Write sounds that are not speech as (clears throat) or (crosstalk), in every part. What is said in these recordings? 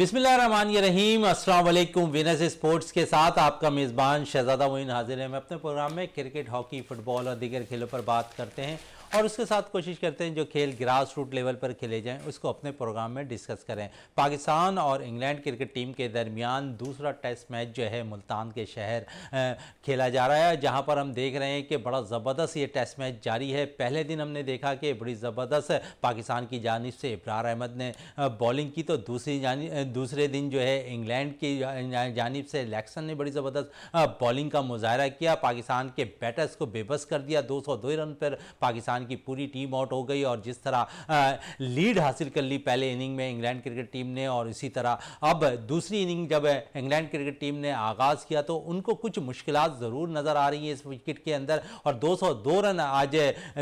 बिस्मिल्लाम Aslam winners sports के साथ आपका मेज़बान शहजादा मोइन हाजिर है मैं अपने प्रोग्राम में क्रिकेट हॉकी फुटबॉल और दीगर खेलों पर बात करते हैं और उसके साथ कोशिश करते हैं जो खेल ग्रास रूट लेवल पर खेले जाएँ उसको अपने प्रोग्राम में डिस्कस करें पाकिस्तान और इंग्लैंड क्रिकेट टीम के दरमियान दूसरा टेस्ट मैच जो है मुल्तान के शहर खेला जा रहा है जहाँ पर हम देख रहे हैं कि बड़ा ज़बरदस्त ये टेस्ट मैच जारी है पहले दिन हमने देखा कि बड़ी ज़बरदस्त पाकिस्तान की जानब से इब्रार अहमद ने बॉलिंग की तो दूसरी दूसरे दिन जो है इंग्लैंड की जानब से लैक्सन ने बड़ी ज़बरदस्त बॉलिंग का मुजाहरा किया पाकिस्तान के बैटर्स को बेबस कर दिया दो रन पर पाकिस्तान पाकिस्तान की पूरी टीम आउट हो गई और जिस तरह लीड हासिल कर ली पहले इनिंग में इंग्लैंड क्रिकेट टीम ने और इसी तरह अब दूसरी इनिंग जब इंग्लैंड क्रिकेट टीम ने आगाज़ किया तो उनको कुछ मुश्किल ज़रूर नज़र आ रही है इस विकेट के अंदर और दो रन आज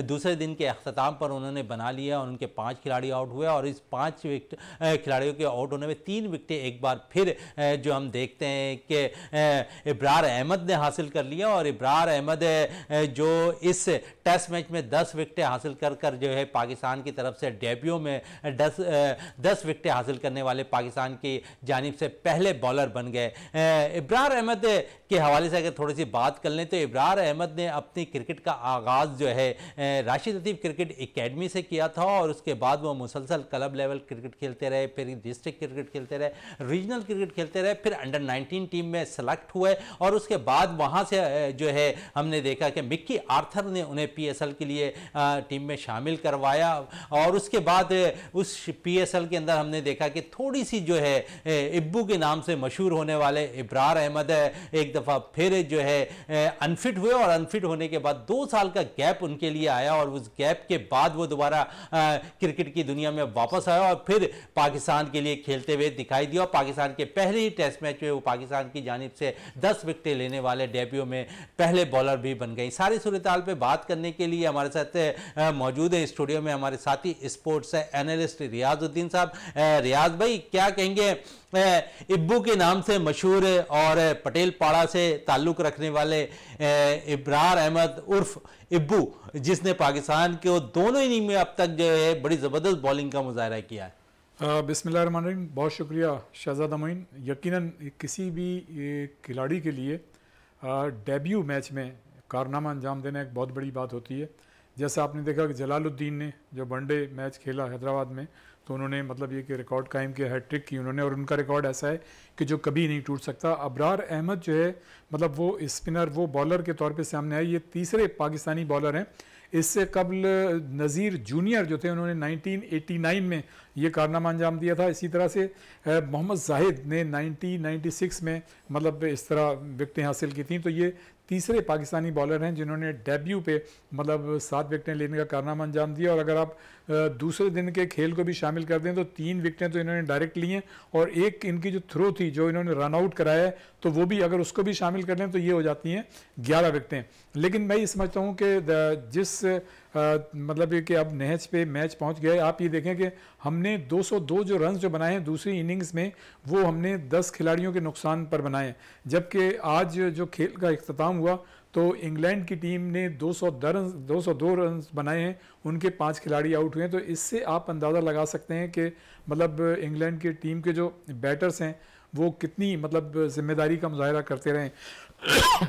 दूसरे दिन के अख्ताम पर उन्होंने बना लिया और उनके पाँच खिलाड़ी आउट हुए और इस पाँच विकट खिलाड़ियों के आउट होने में तीन विकटें एक बार फिर जो हम देखते हैं कि इब्रार अहमद ने हासिल कर लिया और इब्रार अहमद जो इस टेस्ट मैच में दस विकेट विकटें हासिल कर कर जो है पाकिस्तान की तरफ से डेब्यू में दस दस विकटें हासिल करने वाले पाकिस्तान की जानब से पहले बॉलर बन गए इब्रार अहमद के हवाले से अगर थोड़ी सी बात कर लें तो इब्रार अहमद ने अपनी क्रिकेट का आगाज़ जो है राशिद लतीफ़ क्रिकेट एकेडमी से किया था और उसके बाद वो मुसलसल क्लब लेवल क्रिकेट खेलते रहे फिर डिस्ट्रिक्ट क्रिकेट खेलते रहे रीजनल क्रिकेट खेलते रहे फिर अंडर 19 टीम में सेलेक्ट हुए और उसके बाद वहाँ से जो है हमने देखा कि मिक्की आर्थर ने उन्हें पी के लिए टीम में शामिल करवाया और उसके बाद उस पीएसएल के अंदर हमने देखा कि थोड़ी सी जो है इब्बू के नाम से मशहूर होने वाले इब्रार अहमद है एक दफ़ा फिर जो है अनफिट हुए और अनफिट होने के बाद दो साल का गैप उनके लिए आया और उस गैप के बाद वो दोबारा क्रिकेट की दुनिया में वापस आया और फिर पाकिस्तान के लिए खेलते हुए दिखाई दिया और पाकिस्तान के पहले ही टेस्ट मैच में वो पाकिस्तान की जानब से दस विकटें लेने वाले डेब्यू में पहले बॉलर भी बन गई सारी सूरत पर बात करने के लिए हमारे साथ मौजूद हैं स्टूडियो में हमारे साथी स्पोर्ट्स एनालिस्ट रियाजुद्दीन साहब रियाज भाई क्या कहेंगे इब्बू के नाम से मशहूर और पटेल पाड़ा से ताल्लुक़ रखने वाले इब्रार अहमद उर्फ इब्बू जिसने पाकिस्तान के दोनों इनिंग में अब तक जो है बड़ी ज़बरदस्त बॉलिंग का मुजाहरा किया है बिसमीम बहुत शुक्रिया शहजादा मोइन यकीनन किसी भी खिलाड़ी के लिए डेब्यू मैच में कारनामा अंजाम देना एक बहुत बड़ी बात होती है जैसा आपने देखा कि जलालुद्दीन ने जो वनडे मैच खेला हैदराबाद में तो उन्होंने मतलब ये कि रिकॉर्ड कायम किया हैट्रिक की उन्होंने और उनका रिकॉर्ड ऐसा है कि जो कभी नहीं टूट सकता अबरार अहमद जो है मतलब वो स्पिनर वो बॉलर के तौर पे सामने आए ये तीसरे पाकिस्तानी बॉलर हैं इससे कबल नज़ीर जूनियर जो थे उन्होंने 1989 में ये कारनामा अंजाम दिया था इसी तरह से मोहम्मद जाहिद ने 1996 में मतलब इस तरह विकटें हासिल की थी तो ये तीसरे पाकिस्तानी बॉलर हैं जिन्होंने डेब्यू पे मतलब सात विकटें लेने का कारनामा अंजाम दिया और अगर आप दूसरे दिन के खेल को भी शामिल कर दें तो तीन विकटें तो इन्होंने डायरेक्ट ली हैं और एक इनकी जो थ्रो थी जो इन्होंने रनआउट कराया है तो वो भी अगर उसको भी शामिल कर लें तो ये हो जाती हैं ग्यारह विकटें लेकिन मैं ये समझता हूँ कि जिस आ, मतलब कि अब नहज पे मैच पहुँच गया है आप ये देखें कि हमने दो जो रन जो बनाए हैं दूसरी इनिंग्स में वो हमने दस खिलाड़ियों के नुकसान पर बनाए जबकि आज जो खेल का अख्ताम हुआ तो इंग्लैंड की टीम ने 202 रन दो रन बनाए हैं उनके पांच खिलाड़ी आउट हुए हैं तो इससे आप अंदाज़ा लगा सकते हैं कि मतलब इंग्लैंड की टीम के जो बैटर्स हैं वो कितनी मतलब जिम्मेदारी का मुजाहरा करते रहें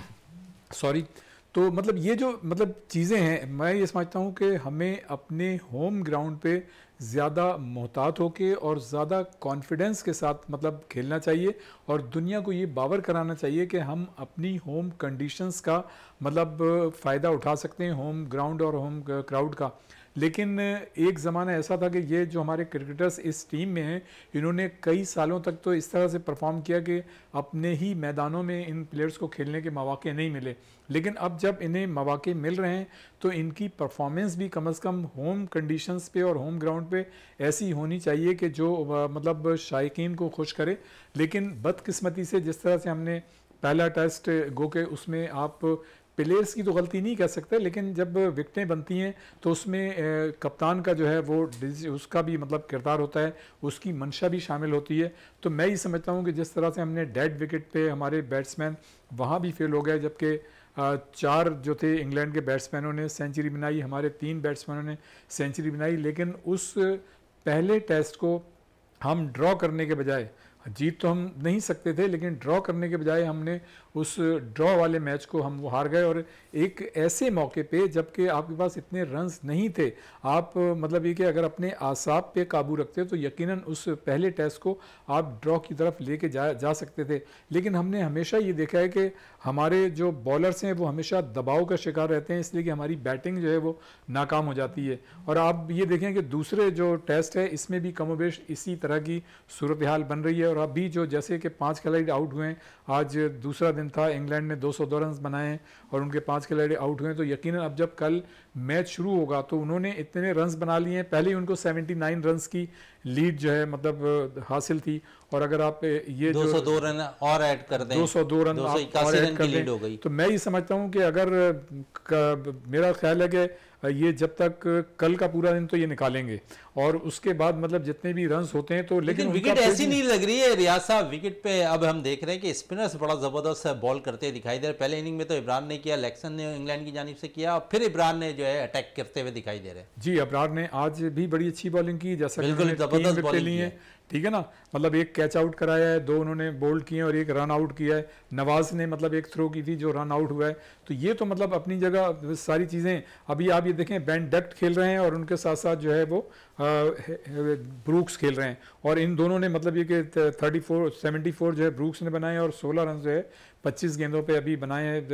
सॉरी (coughs) तो मतलब ये जो मतलब चीज़ें हैं मैं ये समझता हूँ कि हमें अपने होम ग्राउंड पे ज़्यादा मोहतात होके और ज़्यादा कॉन्फिडेंस के साथ मतलब खेलना चाहिए और दुनिया को ये बावर कराना चाहिए कि हम अपनी होम कंडीशंस का मतलब फ़ायदा उठा सकते हैं होम ग्राउंड और होम क्राउड का लेकिन एक ज़माना ऐसा था कि ये जो हमारे क्रिकेटर्स इस टीम में हैं इन्होंने कई सालों तक तो इस तरह से परफॉर्म किया कि अपने ही मैदानों में इन प्लेयर्स को खेलने के मौाक़े नहीं मिले लेकिन अब जब इन्हें मौाक़े मिल रहे हैं तो इनकी परफॉर्मेंस भी कम अज़ कम होम कंडीशंस पे और होम ग्राउंड पे ऐसी होनी चाहिए कि जो मतलब शायक को खुश करे लेकिन बदकस्मती से जिस तरह से हमने पहला टेस्ट गो के उसमें आप प्लेयर्स की तो गलती नहीं कर सकते लेकिन जब विकटें बनती हैं तो उसमें कप्तान का जो है वो उसका भी मतलब किरदार होता है उसकी मंशा भी शामिल होती है तो मैं ये समझता हूँ कि जिस तरह से हमने डेड विकेट पे हमारे बैट्समैन वहाँ भी फेल हो गए जबकि चार जो थे इंग्लैंड के बैट्समैनों ने सेंचुरी बनाई हमारे तीन बैट्समैनों ने सेंचुरी बनाई लेकिन उस पहले टेस्ट को हम ड्रॉ करने के बजाय जीत तो हम नहीं सकते थे लेकिन ड्रॉ करने के बजाय हमने उस ड्रॉ वाले मैच को हम वो हार गए और एक ऐसे मौके पे जबकि आपके पास इतने रन्स नहीं थे आप मतलब ये कि अगर अपने आसाब पे काबू रखते तो यकीनन उस पहले टेस्ट को आप ड्रॉ की तरफ लेके जा जा सकते थे लेकिन हमने हमेशा ये देखा है कि हमारे जो बॉलर्स हैं वो हमेशा दबाव का शिकार रहते हैं इसलिए कि हमारी बैटिंग जो है वो नाकाम हो जाती है और आप ये देखें कि दूसरे जो टेस्ट है इसमें भी कमोबेश इसी तरह की सूरत हाल बन रही है और अभी जो जैसे कि पांच खिलाड़ी आउट हुए आज दूसरा दिन था इंग्लैंड ने 200 सौ दो रन बनाए और उनके पांच खिलाड़ी आउट हुए तो यकीन अब जब कल मैच शुरू होगा तो उन्होंने इतने रन्स बना लिए हैं पहले ही उनको 79 रन्स की लीड जो है मतलब हासिल थी और अगर आप ये दो सौ दो रन और ऐड कर दें दो सौ दो रन और ऐड कर दें तो मैं ये समझता हूँ कि अगर मेरा ख्याल है कि ये जब तक कल का पूरा दिन तो ये निकालेंगे और उसके बाद मतलब जितने भी रन होते हैं तो लेकिन, लेकिन विकेट ऐसी नहीं लग रही है रियाज साहब विकेट पे अब हम देख रहे हैं कि स्पिनर्स बड़ा ज़बरदस्त बॉल करते दिखाई दे रहे पहले इनिंग में तो इमरान ने किया लेक्सन ने इंग्लैंड की जानब से किया और फिर इमरान ने जो है अटैक करते हुए दिखाई दे रहे तो जी अब्रार ने आज भी बड़ी अच्छी बॉलिंग की जैसा जबरदस्त बॉलिंग है ठीक है ना मतलब एक कैच आउट कराया है दो उन्होंने बोल्ड किए और एक रन आउट किया है नवाज ने मतलब एक थ्रो की थी जो रन आउट हुआ है तो ये तो मतलब अपनी जगह सारी चीज़ें अभी आप ये देखें बैन डक्ट खेल रहे हैं और उनके साथ साथ जो है वो ब्रूक्स खेल रहे हैं और इन दोनों ने मतलब ये कि थर्टी फोर सेवेंटी फोर जो है ब्रूक्स ने बनाए और सोलह रन जो है पच्चीस गेंदों पर अभी बनाए हैं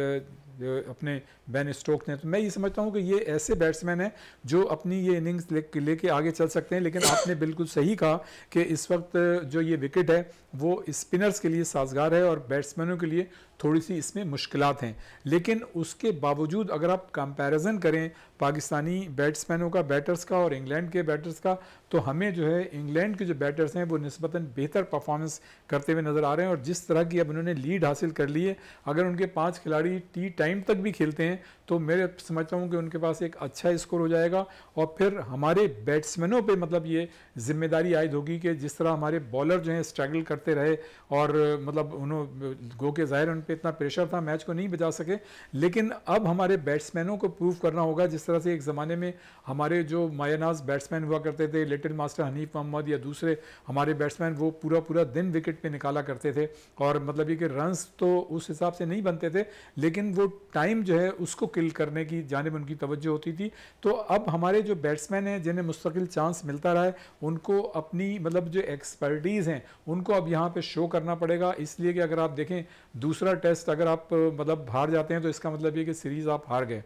जो अपने बैन स्टोक ने तो मैं ये समझता हूँ कि ये ऐसे बैट्समैन हैं जो अपनी ये इनिंग्स लेके ले, ले आगे चल सकते हैं लेकिन आपने बिल्कुल सही कहा कि इस वक्त जो ये विकेट है वो स्पिनर्स के लिए साजगार है और बैट्समैनों के लिए थोड़ी सी इसमें मुश्किल हैं लेकिन उसके बावजूद अगर आप कंपैरिजन करें पाकिस्तानी बैट्समैनों का बैटर्स का और इंग्लैंड के बैटर्स का तो हमें जो है इंग्लैंड के जो बैटर्स हैं वो नस्बता बेहतर परफॉर्मेंस करते हुए नज़र आ रहे हैं और जिस तरह की अब उन्होंने लीड हासिल कर ली है अगर उनके पाँच खिलाड़ी टी टाइम तक भी खेलते हैं तो मैं समझता हूँ कि उनके पास एक अच्छा स्कोर हो जाएगा और फिर हमारे बैट्समैनों पर मतलब ये जिम्मेदारी आयद होगी कि जिस तरह हमारे बॉलर जो हैं स्ट्रगल करते रहे और मतलब उन्होंने गो के ज़ाहिर उन पर इतना प्रेशर था मैच को नहीं बचा सके लेकिन अब हमारे बैट्समैनों को प्रूव करना होगा जिस तरह से एक ज़माने में हमारे जो मायानाज बैट्समैन हुआ करते थे लिटिल मास्टर हनीफ मोहम्मद या दूसरे हमारे बैट्समैन वो पूरा पूरा दिन विकेट पर निकाला करते थे और मतलब ये कि रनस तो उस हिसाब से नहीं बनते थे लेकिन वो टाइम जो है उसको किल करने की जानब उनकी तवज्जो होती थी तो अब हमारे जो बैट्समैन हैं जिन्हें मुस्तकिल चांस मिलता रहा है उनको अपनी मतलब जो एक्सपर्टीज़ हैं उनको अब यहाँ पे शो करना पड़ेगा इसलिए कि अगर आप देखें दूसरा दूसरा टेस्ट अगर आप मतलब हार जाते हैं तो इसका मतलब ये कि सीरीज़ आप हार गए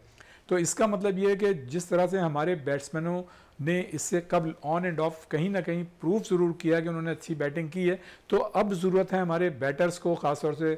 तो इसका मतलब ये है कि जिस तरह से हमारे बैट्समैनों ने इससे कबल ऑन एंड ऑफ कहीं ना कहीं प्रूफ ज़रूर किया कि उन्होंने अच्छी बैटिंग की है तो अब ज़रूरत है हमारे बैटर्स को खासतौर से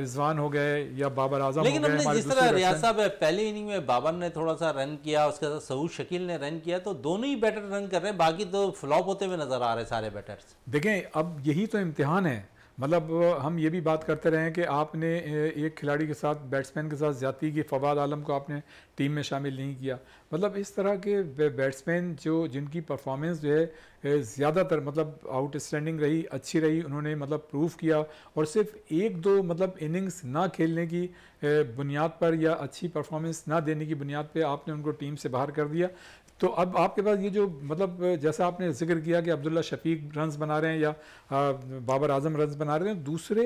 रिजवान हो गए या बाबर आजम लेकिन हो गए जिस तरह रियाज साहब पहले इनिंग में बाबर ने थोड़ा सा रन किया उसके साथ सऊद शकील ने रन किया तो दोनों ही बैटर रन कर रहे हैं बाकी तो फ्लॉप होते हुए नज़र आ रहे सारे बैटर्स देखें अब यही तो इम्तिहान है मतलब हम ये भी बात करते रहे कि आपने एक खिलाड़ी के साथ बैट्समैन के साथ ज़्यादा की फवाद आलम को आपने टीम में शामिल नहीं किया मतलब इस तरह के बैट्समैन जो जिनकी परफॉर्मेंस जो है ज़्यादातर मतलब आउटस्टैंडिंग रही अच्छी रही उन्होंने मतलब प्रूफ किया और सिर्फ एक दो मतलब इनिंग्स ना खेलने की बुनियाद पर या अच्छी परफॉर्मेंस ना देने की बुनियाद पर आपने उनको टीम से बाहर कर दिया तो अब आपके पास ये जो मतलब जैसा आपने जिक्र किया कि अब्दुल्ला शफीक रन्स बना रहे हैं या बाबर आजम रन्स बना रहे हैं दूसरे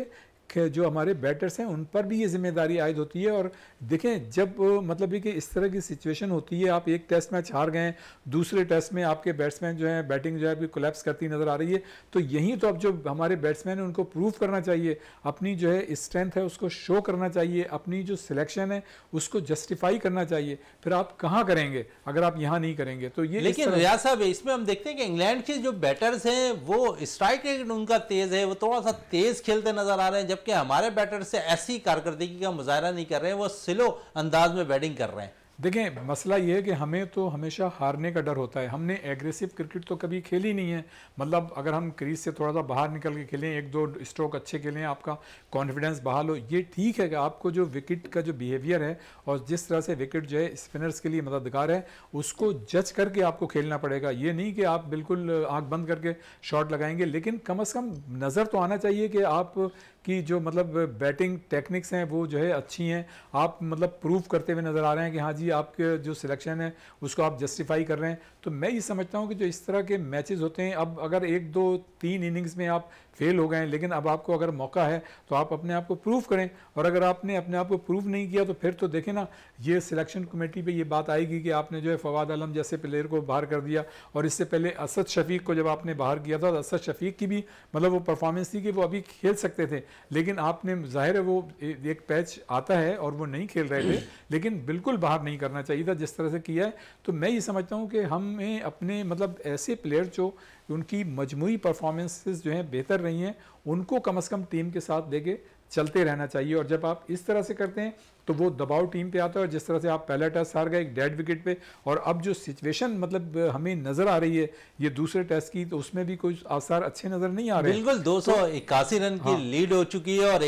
जो हमारे बैटर्स हैं उन पर भी ये जिम्मेदारी आयद होती है और देखें जब मतलब कि इस तरह की सिचुएशन होती है आप एक टेस्ट मैच हार गए दूसरे टेस्ट में आपके बैट्समैन जो हैं बैटिंग जो है आपकी कोलेप्स करती नज़र आ रही है तो यहीं तो अब जो हमारे बैट्समैन हैं उनको प्रूव करना चाहिए अपनी जो है स्ट्रेंथ है उसको शो करना चाहिए अपनी जो सिलेक्शन है उसको जस्टिफाई करना चाहिए फिर आप कहाँ करेंगे अगर आप यहाँ नहीं करेंगे तो ये लेकिन रियाज साहब इसमें हम देखते हैं कि इंग्लैंड के जो बैटर्स हैं वो स्ट्राइक रेट उनका तेज़ है वो थोड़ा सा तेज़ खेलते नज़र आ रहे हैं जब जबकि हमारे बैटर से ऐसी कारकर्दगी का मुजाहरा नहीं कर रहे हैं वो सिलो अंदाज में बैटिंग कर रहे हैं देखें मसला ये है कि हमें तो हमेशा हारने का डर होता है हमने एग्रेसिव क्रिकेट तो कभी खेली नहीं है मतलब अगर हम क्रीज से थोड़ा सा बाहर निकल के खेलें एक दो स्ट्रोक अच्छे खेलें आपका कॉन्फिडेंस बहाल हो ये ठीक है कि आपको जो विकेट का जो बिहेवियर है और जिस तरह से विकेट जो है स्पिनर्स के लिए मददगार है उसको जज करके आपको खेलना पड़ेगा ये नहीं कि आप बिल्कुल आँख बंद करके शॉट लगाएंगे लेकिन कम अज़ कम नज़र तो आना चाहिए कि आप कि जो मतलब बैटिंग टेक्निक्स हैं वो जो है अच्छी हैं आप मतलब प्रूव करते हुए नज़र आ रहे हैं कि हाँ जी आपके जो सिलेक्शन है उसको आप जस्टिफाई कर रहे हैं तो मैं ये समझता हूँ कि जो इस तरह के मैचेस होते हैं अब अगर एक दो तीन इनिंग्स में आप फेल हो गए लेकिन अब आपको अगर मौका है तो आप अपने आप को प्रूव करें और अगर आपने अपने आप को प्रूव नहीं किया तो फिर तो देखें ना ये सिलेक्शन कमेटी पे ये बात आएगी कि आपने जो है फवाद आलम जैसे प्लेयर को बाहर कर दिया और इससे पहले असद शफीक को जब आपने बाहर किया था तो असद शफीक की भी मतलब वो परफॉर्मेंस थी कि वो अभी खेल सकते थे लेकिन आपने ज़ाहिर है वो एक पैच आता है और वो नहीं खेल रहे थे (clears throat) लेकिन बिल्कुल बाहर नहीं करना चाहिए था जिस तरह से किया है तो मैं ये समझता हूँ कि हमें अपने मतलब ऐसे प्लेयर जो कि उनकी मजमू परफॉर्मेंसेज जो हैं बेहतर रही हैं उनको कम अज़ कम टीम के साथ देके चलते रहना चाहिए और जब आप इस तरह से करते हैं तो वो दबाव टीम पे आता है और जिस तरह से आप पहला टेस्ट हार गए एक डेड विकेट पे और अब जो सिचुएशन मतलब हमें नज़र आ रही है ये दूसरे टेस्ट की तो उसमें भी कुछ आसार अच्छे नज़र नहीं आ रहे बिल्कुल दो तो, रन की हाँ, लीड हो चुकी है और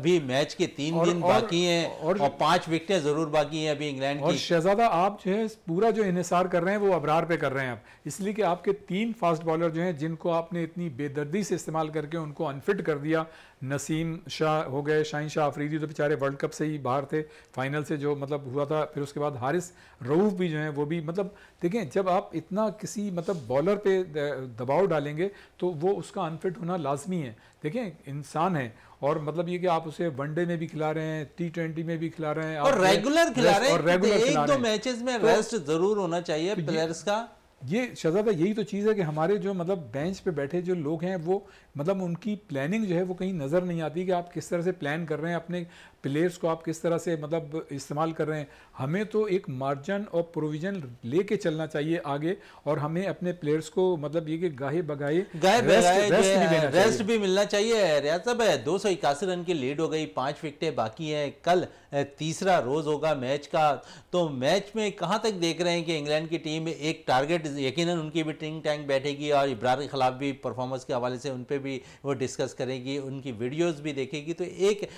अभी मैच के तीन और, दिन और, बाकी हैं और और पांच विकटें ज़रूर बाकी हैं अभी इंग्लैंड और शहजादा आप जो है पूरा जो इसार कर रहे हैं वो अबरार पे कर रहे हैं आप इसलिए कि आपके तीन फास्ट बॉलर जो है जिनको आपने इतनी बेदर्दी से इस्तेमाल करके उनको अनफिट कर दिया नसीम शाह हो गए शाहिन शाह आफरीदी तो बेचारे वर्ल्ड कप से ही बाहर खिलाड़ी थे फाइनल से जो मतलब हुआ था फिर उसके बाद हारिस रऊफ भी जो है वो भी मतलब देखें जब आप इतना किसी मतलब बॉलर पे दबाव डालेंगे तो वो उसका अनफिट होना लाजमी है देखें इंसान है और मतलब ये कि आप उसे वनडे में भी खिला रहे हैं टी ट्वेंटी में भी खिला रहे हैं और रेगुलर खिला रहे हैं और रेगुलर एक दो मैचेस में रेस्ट तो जरूर होना चाहिए प्लेयर्स तो का ये शहजादा यही तो चीज़ है कि हमारे जो मतलब बेंच पे बैठे जो लोग हैं वो मतलब उनकी प्लानिंग जो है वो कहीं नज़र नहीं आती कि आप किस तरह से प्लान कर रहे हैं अपने प्लेयर्स को आप किस तरह से मतलब इस्तेमाल कर रहे हैं हमें तो एक मार्जिन और प्रोविजन लेके चलना चाहिए आगे और हमें अपने प्लेयर्स को मतलब ये कि गाहे बगाहे रेस्ट भी मिलना चाहिए रियाज साहब दो सौ इक्यासी रन की लीड हो गई पांच विकटें बाकी हैं कल तीसरा रोज होगा मैच का तो मैच में कहाँ तक देख रहे हैं कि इंग्लैंड की टीम एक टारगेट यकीन उनकी भी टिंग टैंक बैठेगी और इब्रार के खिलाफ भी परफॉर्मेंस के हवाले से उन पर भी वो डिस्कस करेगी उनकी वीडियोज़ भी देखेगी तो एक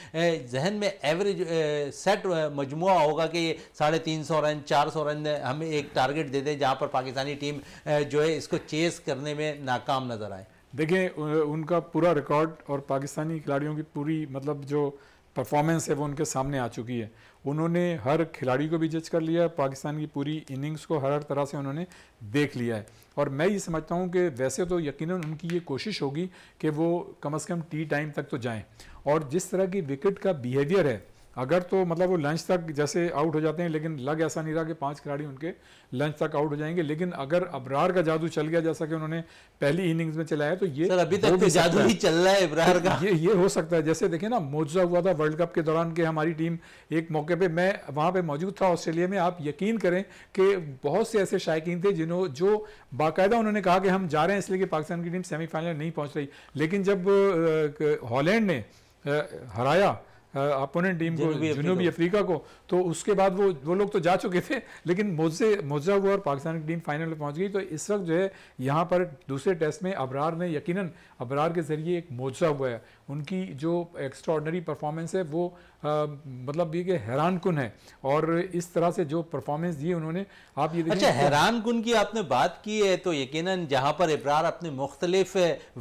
जहन में एवरेज सेट मजमु होगा कि साढ़े तीन सौ रन चार सौ रन हम एक टारगेट दे दें जहाँ पर पाकिस्तानी टीम uh, जो है इसको चेस करने में नाकाम नजर आए देखिए उनका पूरा रिकॉर्ड और पाकिस्तानी खिलाड़ियों की पूरी मतलब जो परफॉर्मेंस है वो उनके सामने आ चुकी है उन्होंने हर खिलाड़ी को भी जज कर लिया है पाकिस्तान की पूरी इनिंग्स को हर हर तरह से उन्होंने देख लिया है और मैं ये समझता हूँ कि वैसे तो यकीन उनकी ये कोशिश होगी कि वो कम अज़ कम टी टाइम तक तो जाएँ और जिस तरह की विकेट का बिहेवियर है अगर तो मतलब वो लंच तक जैसे आउट हो जाते हैं लेकिन लग ऐसा नहीं रहा कि पांच खिलाड़ी उनके लंच तक आउट हो जाएंगे लेकिन अगर अबरार का जादू चल गया जैसा कि उन्होंने पहली इनिंग्स में चलाया तो ये सर अभी तक तो जादू ही चल रहा है अबरार का ये ये हो सकता है जैसे देखें ना मुआवजा हुआ था वर्ल्ड कप के दौरान कि हमारी टीम एक मौके पर मैं वहाँ पर मौजूद था ऑस्ट्रेलिया में आप यकीन करें कि बहुत से ऐसे शायकीन थे जिन्हों जो बाकायदा उन्होंने कहा कि हम जा रहे हैं इसलिए कि पाकिस्तान की टीम सेमीफाइनल नहीं पहुँच रही लेकिन जब हॉलैंड ने हराया अपोनेंट टीम को जुनूबी तो- अफ्रीका को तो उसके बाद वो वो लोग तो जा चुके थे लेकिन मोजे मोजा हुआ और पाकिस्तान की टीम फाइनल में पहुंच गई तो इस वक्त जो है यहाँ पर दूसरे टेस्ट में अबरार ने यकीनन अबरार के जरिए एक मोजा हुआ है उनकी जो एक्स्ट्रॉडनरी परफॉर्मेंस है वो आ, मतलब ये कि हैरान कन है और इस तरह से जो परफॉर्मेंस दी उन्होंने आप ये अच्छा हैरान कन की आपने बात की है तो यकीन जहाँ पर इब्रार अपने मुख्तलिफ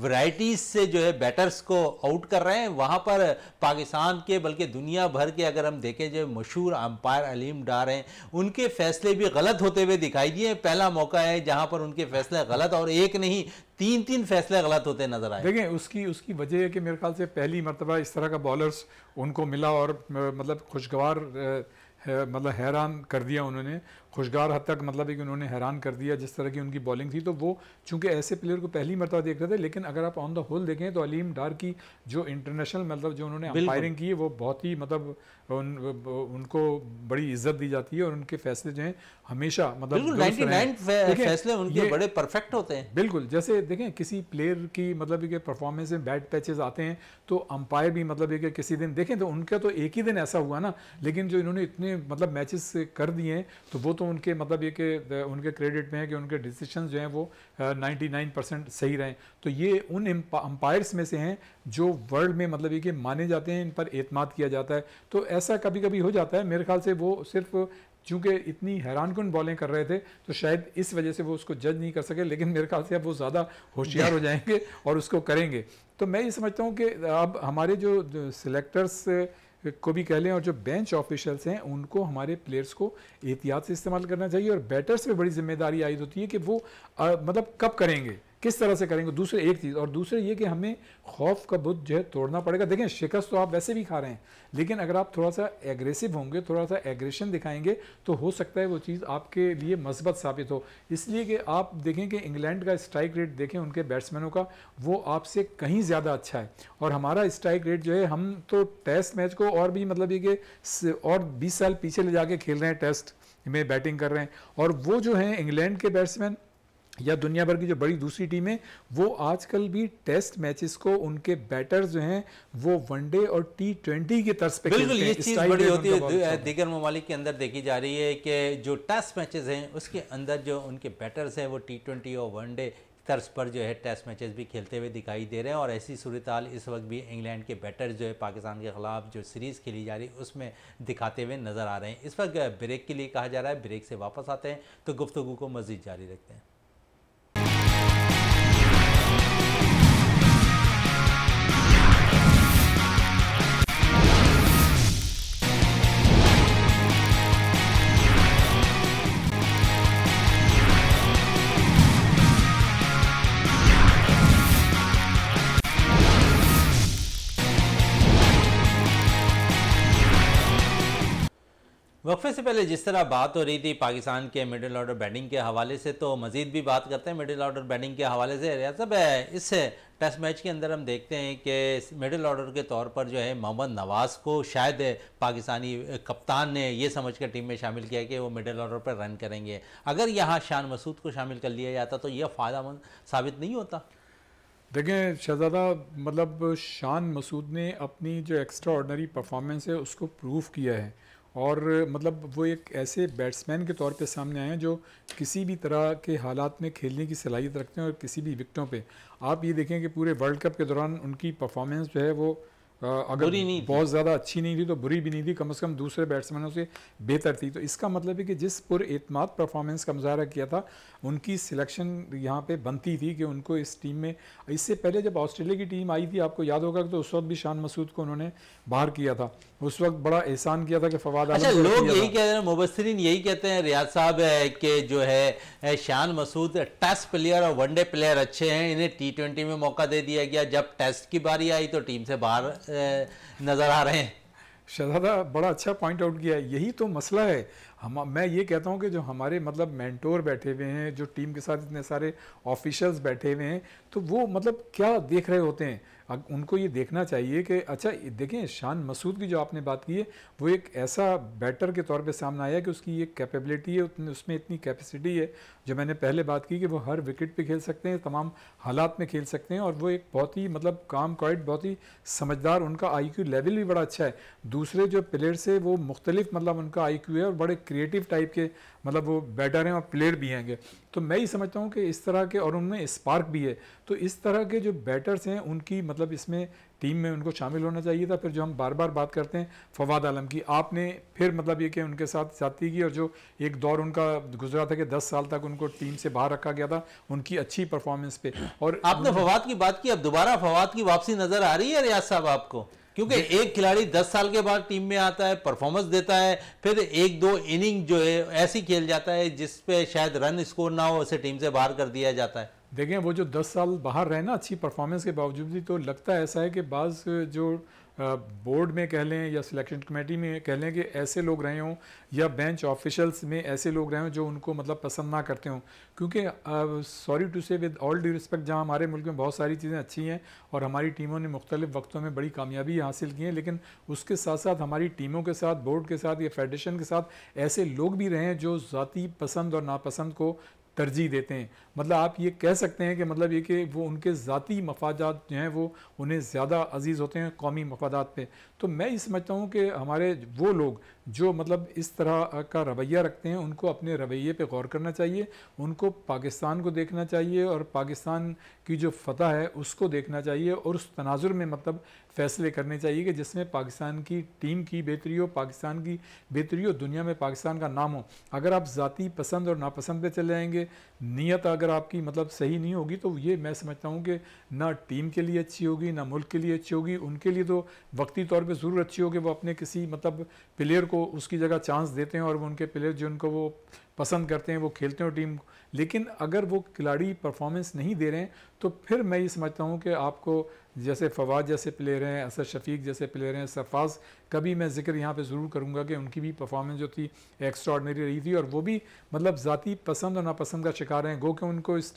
वाइटीज से जो है बैटर्स को आउट कर रहे हैं वहाँ पर पाकिस्तान के बल्कि दुनिया भर के अगर हम देखें जो मशहूर अम्पायर अलीम डार हैं उनके फैसले भी गलत होते हुए दिखाई दिए पहला मौका है जहाँ पर उनके फैसले गलत और एक नहीं तीन तीन फैसले गलत होते नजर आए देखें उसकी उसकी वजह है कि मेरे ख्याल से पहली मरतबा इस तरह का बॉलर्स उनको मिला और मतलब खुशगवार मतलब हैरान कर दिया उन्होंने खुशगार हद तक मतलब है कि उन्होंने हैरान कर दिया जिस तरह की उनकी बॉलिंग थी तो वो चूँकि ऐसे प्लेयर को पहली मरतबा देख रहे थे लेकिन अगर आप ऑन द होल देखें तो अलीम डार की जो इंटरनेशनल मतलब जो उन्होंने अंपायरिंग की है वो बहुत ही मतलब उन, उनको बड़ी इज्जत दी जाती है और उनके फैसले जो हैं हमेशा मतलब फैसले उनके बड़े परफेक्ट होते हैं बिल्कुल जैसे देखें किसी प्लेयर की मतलब कि परफॉर्मेंस में बैड पैचेज आते हैं तो अंपायर भी मतलब कि किसी दिन देखें तो उनका तो एक ही दिन ऐसा हुआ ना लेकिन जो इन्होंने इतने मतलब मैचेस कर दिए हैं तो वो तो उनके मतलब ये कि उनके क्रेडिट में है कि उनके डिसीशन जो हैं वो 99 परसेंट सही रहें तो ये उन अंपायर्स में से हैं जो वर्ल्ड में मतलब ये कि माने जाते हैं इन पर एतमाद किया जाता है तो ऐसा कभी कभी हो जाता है मेरे ख्याल से वो सिर्फ चूँकि इतनी हैरान कन बॉलें कर रहे थे तो शायद इस वजह से वो उसको जज नहीं कर सके लेकिन मेरे ख्याल से अब वो ज़्यादा होशियार हो जाएंगे और उसको करेंगे तो मैं ये समझता हूँ कि अब हमारे जो सिलेक्टर्स को भी कह लें और जो बेंच ऑफिशल्स हैं उनको हमारे प्लेयर्स को एहतियात से इस्तेमाल करना चाहिए और बैटर्स पे बड़ी जिम्मेदारी आई होती है कि वो आ, मतलब कब करेंगे किस तरह से करेंगे दूसरे एक चीज़ और दूसरे ये कि हमें खौफ का बुद्ध जो है तोड़ना पड़ेगा देखें शिकस्त तो आप वैसे भी खा रहे हैं लेकिन अगर आप थोड़ा सा एग्रेसिव होंगे थोड़ा सा एग्रेशन दिखाएंगे तो हो सकता है वो चीज़ आपके लिए मजबत साबित हो इसलिए कि आप देखें कि इंग्लैंड का स्ट्राइक रेट देखें उनके बैट्समैनों का वो आपसे कहीं ज़्यादा अच्छा है और हमारा स्ट्राइक रेट जो है हम तो टेस्ट मैच को और भी मतलब ये कि और बीस साल पीछे ले जाके खेल रहे हैं टेस्ट में बैटिंग कर रहे हैं और वो जो हैं इंग्लैंड के बैट्समैन या दुनिया भर की जो बड़ी दूसरी टीमें वो आजकल भी टेस्ट मैचेस को उनके बैटर जो हैं वो वनडे और टी ट्वेंटी की तरफ पे बिल्कुल ये चीज़ बड़ी होती है दीगर ममालिक के अंदर देखी जा रही है कि जो टेस्ट मैचेस हैं उसके अंदर जो उनके बैटर्स हैं वो टी ट्वेंटी और वनडे तर्ज पर जो है टेस्ट मैचेस भी खेलते हुए दिखाई दे रहे हैं और ऐसी सूरत हाल इस वक्त भी इंग्लैंड के बैटर जो है पाकिस्तान के ख़िलाफ़ जो सीरीज़ खेली जा रही है उसमें दिखाते हुए नज़र आ रहे हैं इस वक्त ब्रेक के लिए कहा जा रहा है ब्रेक से वापस आते हैं तो गुफ्तु को मज़ीद जारी रखते हैं वक्फे से पहले जिस तरह बात हो रही थी पाकिस्तान के मिडिल ऑर्डर बैटिंग के हवाले से तो मज़ीद भी बात करते हैं मिडिल ऑर्डर बैटिंग के हवाले से रियाज साहब इस टेस्ट मैच के अंदर हम देखते हैं कि मिडिल ऑर्डर के तौर पर जो है मोहम्मद नवाज़ को शायद पाकिस्तानी कप्तान ने यह समझ कर टीम में शामिल किया कि वो मिडिल ऑर्डर पर रन करेंगे अगर यहाँ शान मसूद को शामिल कर लिया जाता तो यह फ़ायदा साबित नहीं होता देखें शहज़ादा मतलब शान मसूद ने अपनी जो एक्स्ट्रा ऑर्डनरी परफॉर्मेंस है उसको प्रूव किया है और मतलब वो एक ऐसे बैट्समैन के तौर पे सामने आए हैं जो किसी भी तरह के हालात में खेलने की सलाहियत रखते हैं और किसी भी विकटों पे आप ये देखें कि पूरे वर्ल्ड कप के दौरान उनकी परफॉर्मेंस जो है वो अगर बुरी नहीं बहुत ज़्यादा अच्छी नहीं थी तो बुरी भी नहीं थी कम से कम दूसरे बैट्समैनों से बेहतर थी तो इसका मतलब है कि जिस पुर एतम परफॉर्मेंस का मुजाहरा किया था उनकी सिलेक्शन यहाँ पे बनती थी कि उनको इस टीम में इससे पहले जब ऑस्ट्रेलिया की टीम आई थी आपको याद होगा तो उस वक्त भी शान मसूद को उन्होंने बाहर किया था उस वक्त बड़ा एहसान किया था कि फवाद अच्छा लोग यही कह रहे हैं मुबसरीन यही कहते हैं रियाज साहब के जो है शान मसूद टेस्ट प्लेयर और वनडे प्लेयर अच्छे हैं इन्हें टी ट्वेंटी में मौका दे दिया गया जब टेस्ट की बारी आई तो टीम से बाहर नज़र आ रहे हैं शहजादा बड़ा अच्छा पॉइंट आउट किया यही तो मसला है हम मैं ये कहता हूँ कि जो हमारे मतलब मेंटोर बैठे हुए हैं जो टीम के साथ इतने सारे ऑफिशल्स बैठे हुए हैं तो वो मतलब क्या देख रहे होते हैं उनको ये देखना चाहिए कि अच्छा देखें शान मसूद की जो आपने बात की है वो एक ऐसा बैटर के तौर पे सामने आया कि उसकी ये कैपेबिलिटी है उतने उसमें इतनी कैपेसिटी है जो मैंने पहले बात की कि वो हर विकेट पे खेल सकते हैं तमाम हालात में खेल सकते हैं और वो एक बहुत ही मतलब काम क्वाइट बहुत ही समझदार उनका आई लेवल भी बड़ा अच्छा है दूसरे जो प्लेयर्स है वो मुख्तलिफ मतलब उनका आई है और बड़े क्रिएटिव टाइप के मतलब वो बैटर हैं और प्लेयर भी हैंगे तो मैं ही समझता हूँ कि इस तरह के और उनमें स्पार्क भी है तो इस तरह के जो बैटर्स हैं उनकी मतलब मतलब इसमें टीम में उनको शामिल होना चाहिए था फिर जो हम बार बार बात करते हैं फवाद आलम की आपने फिर मतलब ये कि उनके साथ साथी की और जो एक दौर उनका गुजरा था कि 10 साल तक उनको टीम से बाहर रखा गया था उनकी अच्छी परफॉर्मेंस पे और आपने फवाद की बात की अब दोबारा फवाद की वापसी नज़र आ रही है रियाज साहब आपको क्योंकि एक खिलाड़ी 10 साल के बाद टीम में आता है परफॉर्मेंस देता है फिर एक दो इनिंग जो है ऐसी खेल जाता है जिसपे शायद रन स्कोर ना हो उसे टीम से बाहर कर दिया जाता है देखें वो जो 10 साल बाहर रहे ना अच्छी परफॉर्मेंस के बावजूद भी तो लगता ऐसा है कि बाज़ जो बोर्ड में कह लें या सिलेक्शन कमेटी में कह लें कि ऐसे लोग रहे हों या बेंच ऑफिशल्स में ऐसे लोग रहे हों जो उनको मतलब पसंद ना करते हों क्योंकि sorry to say with all due respect जहाँ हमारे मुल्क में बहुत सारी चीज़ें अच्छी हैं और हमारी टीमों ने मुख्तलिफ वक्तों में बड़ी कामयाबी हासिल की है लेकिन उसके साथ साथ हमारी टीमों के साथ बोर्ड के साथ या फेडरेशन के साथ ऐसे लोग भी रहे हैं जो ज़ाती पसंद और नापसंद को तरजीह देते हैं मतलब आप ये कह सकते हैं कि मतलब ये कि वो उनके ज़ाती मफादात जो हैं वो उन्हें ज़्यादा अजीज़ होते हैं कौमी मफादात पे तो मैं ये समझता हूँ कि हमारे वो लोग जो मतलब इस तरह का रवैया रखते हैं उनको अपने रवैये पे गौर करना चाहिए उनको पाकिस्तान को देखना चाहिए और पाकिस्तान की जो फतह है उसको देखना चाहिए और उस तनाजुर में मतलब फ़ैसले करने चाहिए कि जिसमें पाकिस्तान की टीम की बेहतरी हो पाकिस्तान की बेहतरी हो दुनिया में पाकिस्तान का नाम हो अगर आप ज़ाती पसंद और नापसंद पर चले जाएँगे नीयत अगर अगर आपकी मतलब सही नहीं होगी तो ये मैं समझता हूँ कि ना टीम के लिए अच्छी होगी ना मुल्क के लिए अच्छी होगी उनके लिए तो वक्ती तौर पे ज़रूर अच्छी होगी वो अपने किसी मतलब प्लेयर को उसकी जगह चांस देते हैं और वो उनके प्लेयर जो उनको वो पसंद करते हैं वो खेलते हैं टीम लेकिन अगर वो खिलाड़ी परफॉर्मेंस नहीं दे रहे हैं तो फिर मैं ये समझता हूँ कि आपको जैसे फवाद जैसे प्लेयर हैं असद शफीक जैसे प्लेयर हैं सफाज कभी मैं जिक्र यहाँ पे ज़रूर करूँगा कि उनकी भी परफॉर्मेंस जो थी एक्स्ट्रॉडनरी रही थी और वो भी मतलब ज़ाती पसंद और नापसंद का शिकार हैं गो कि उनको इस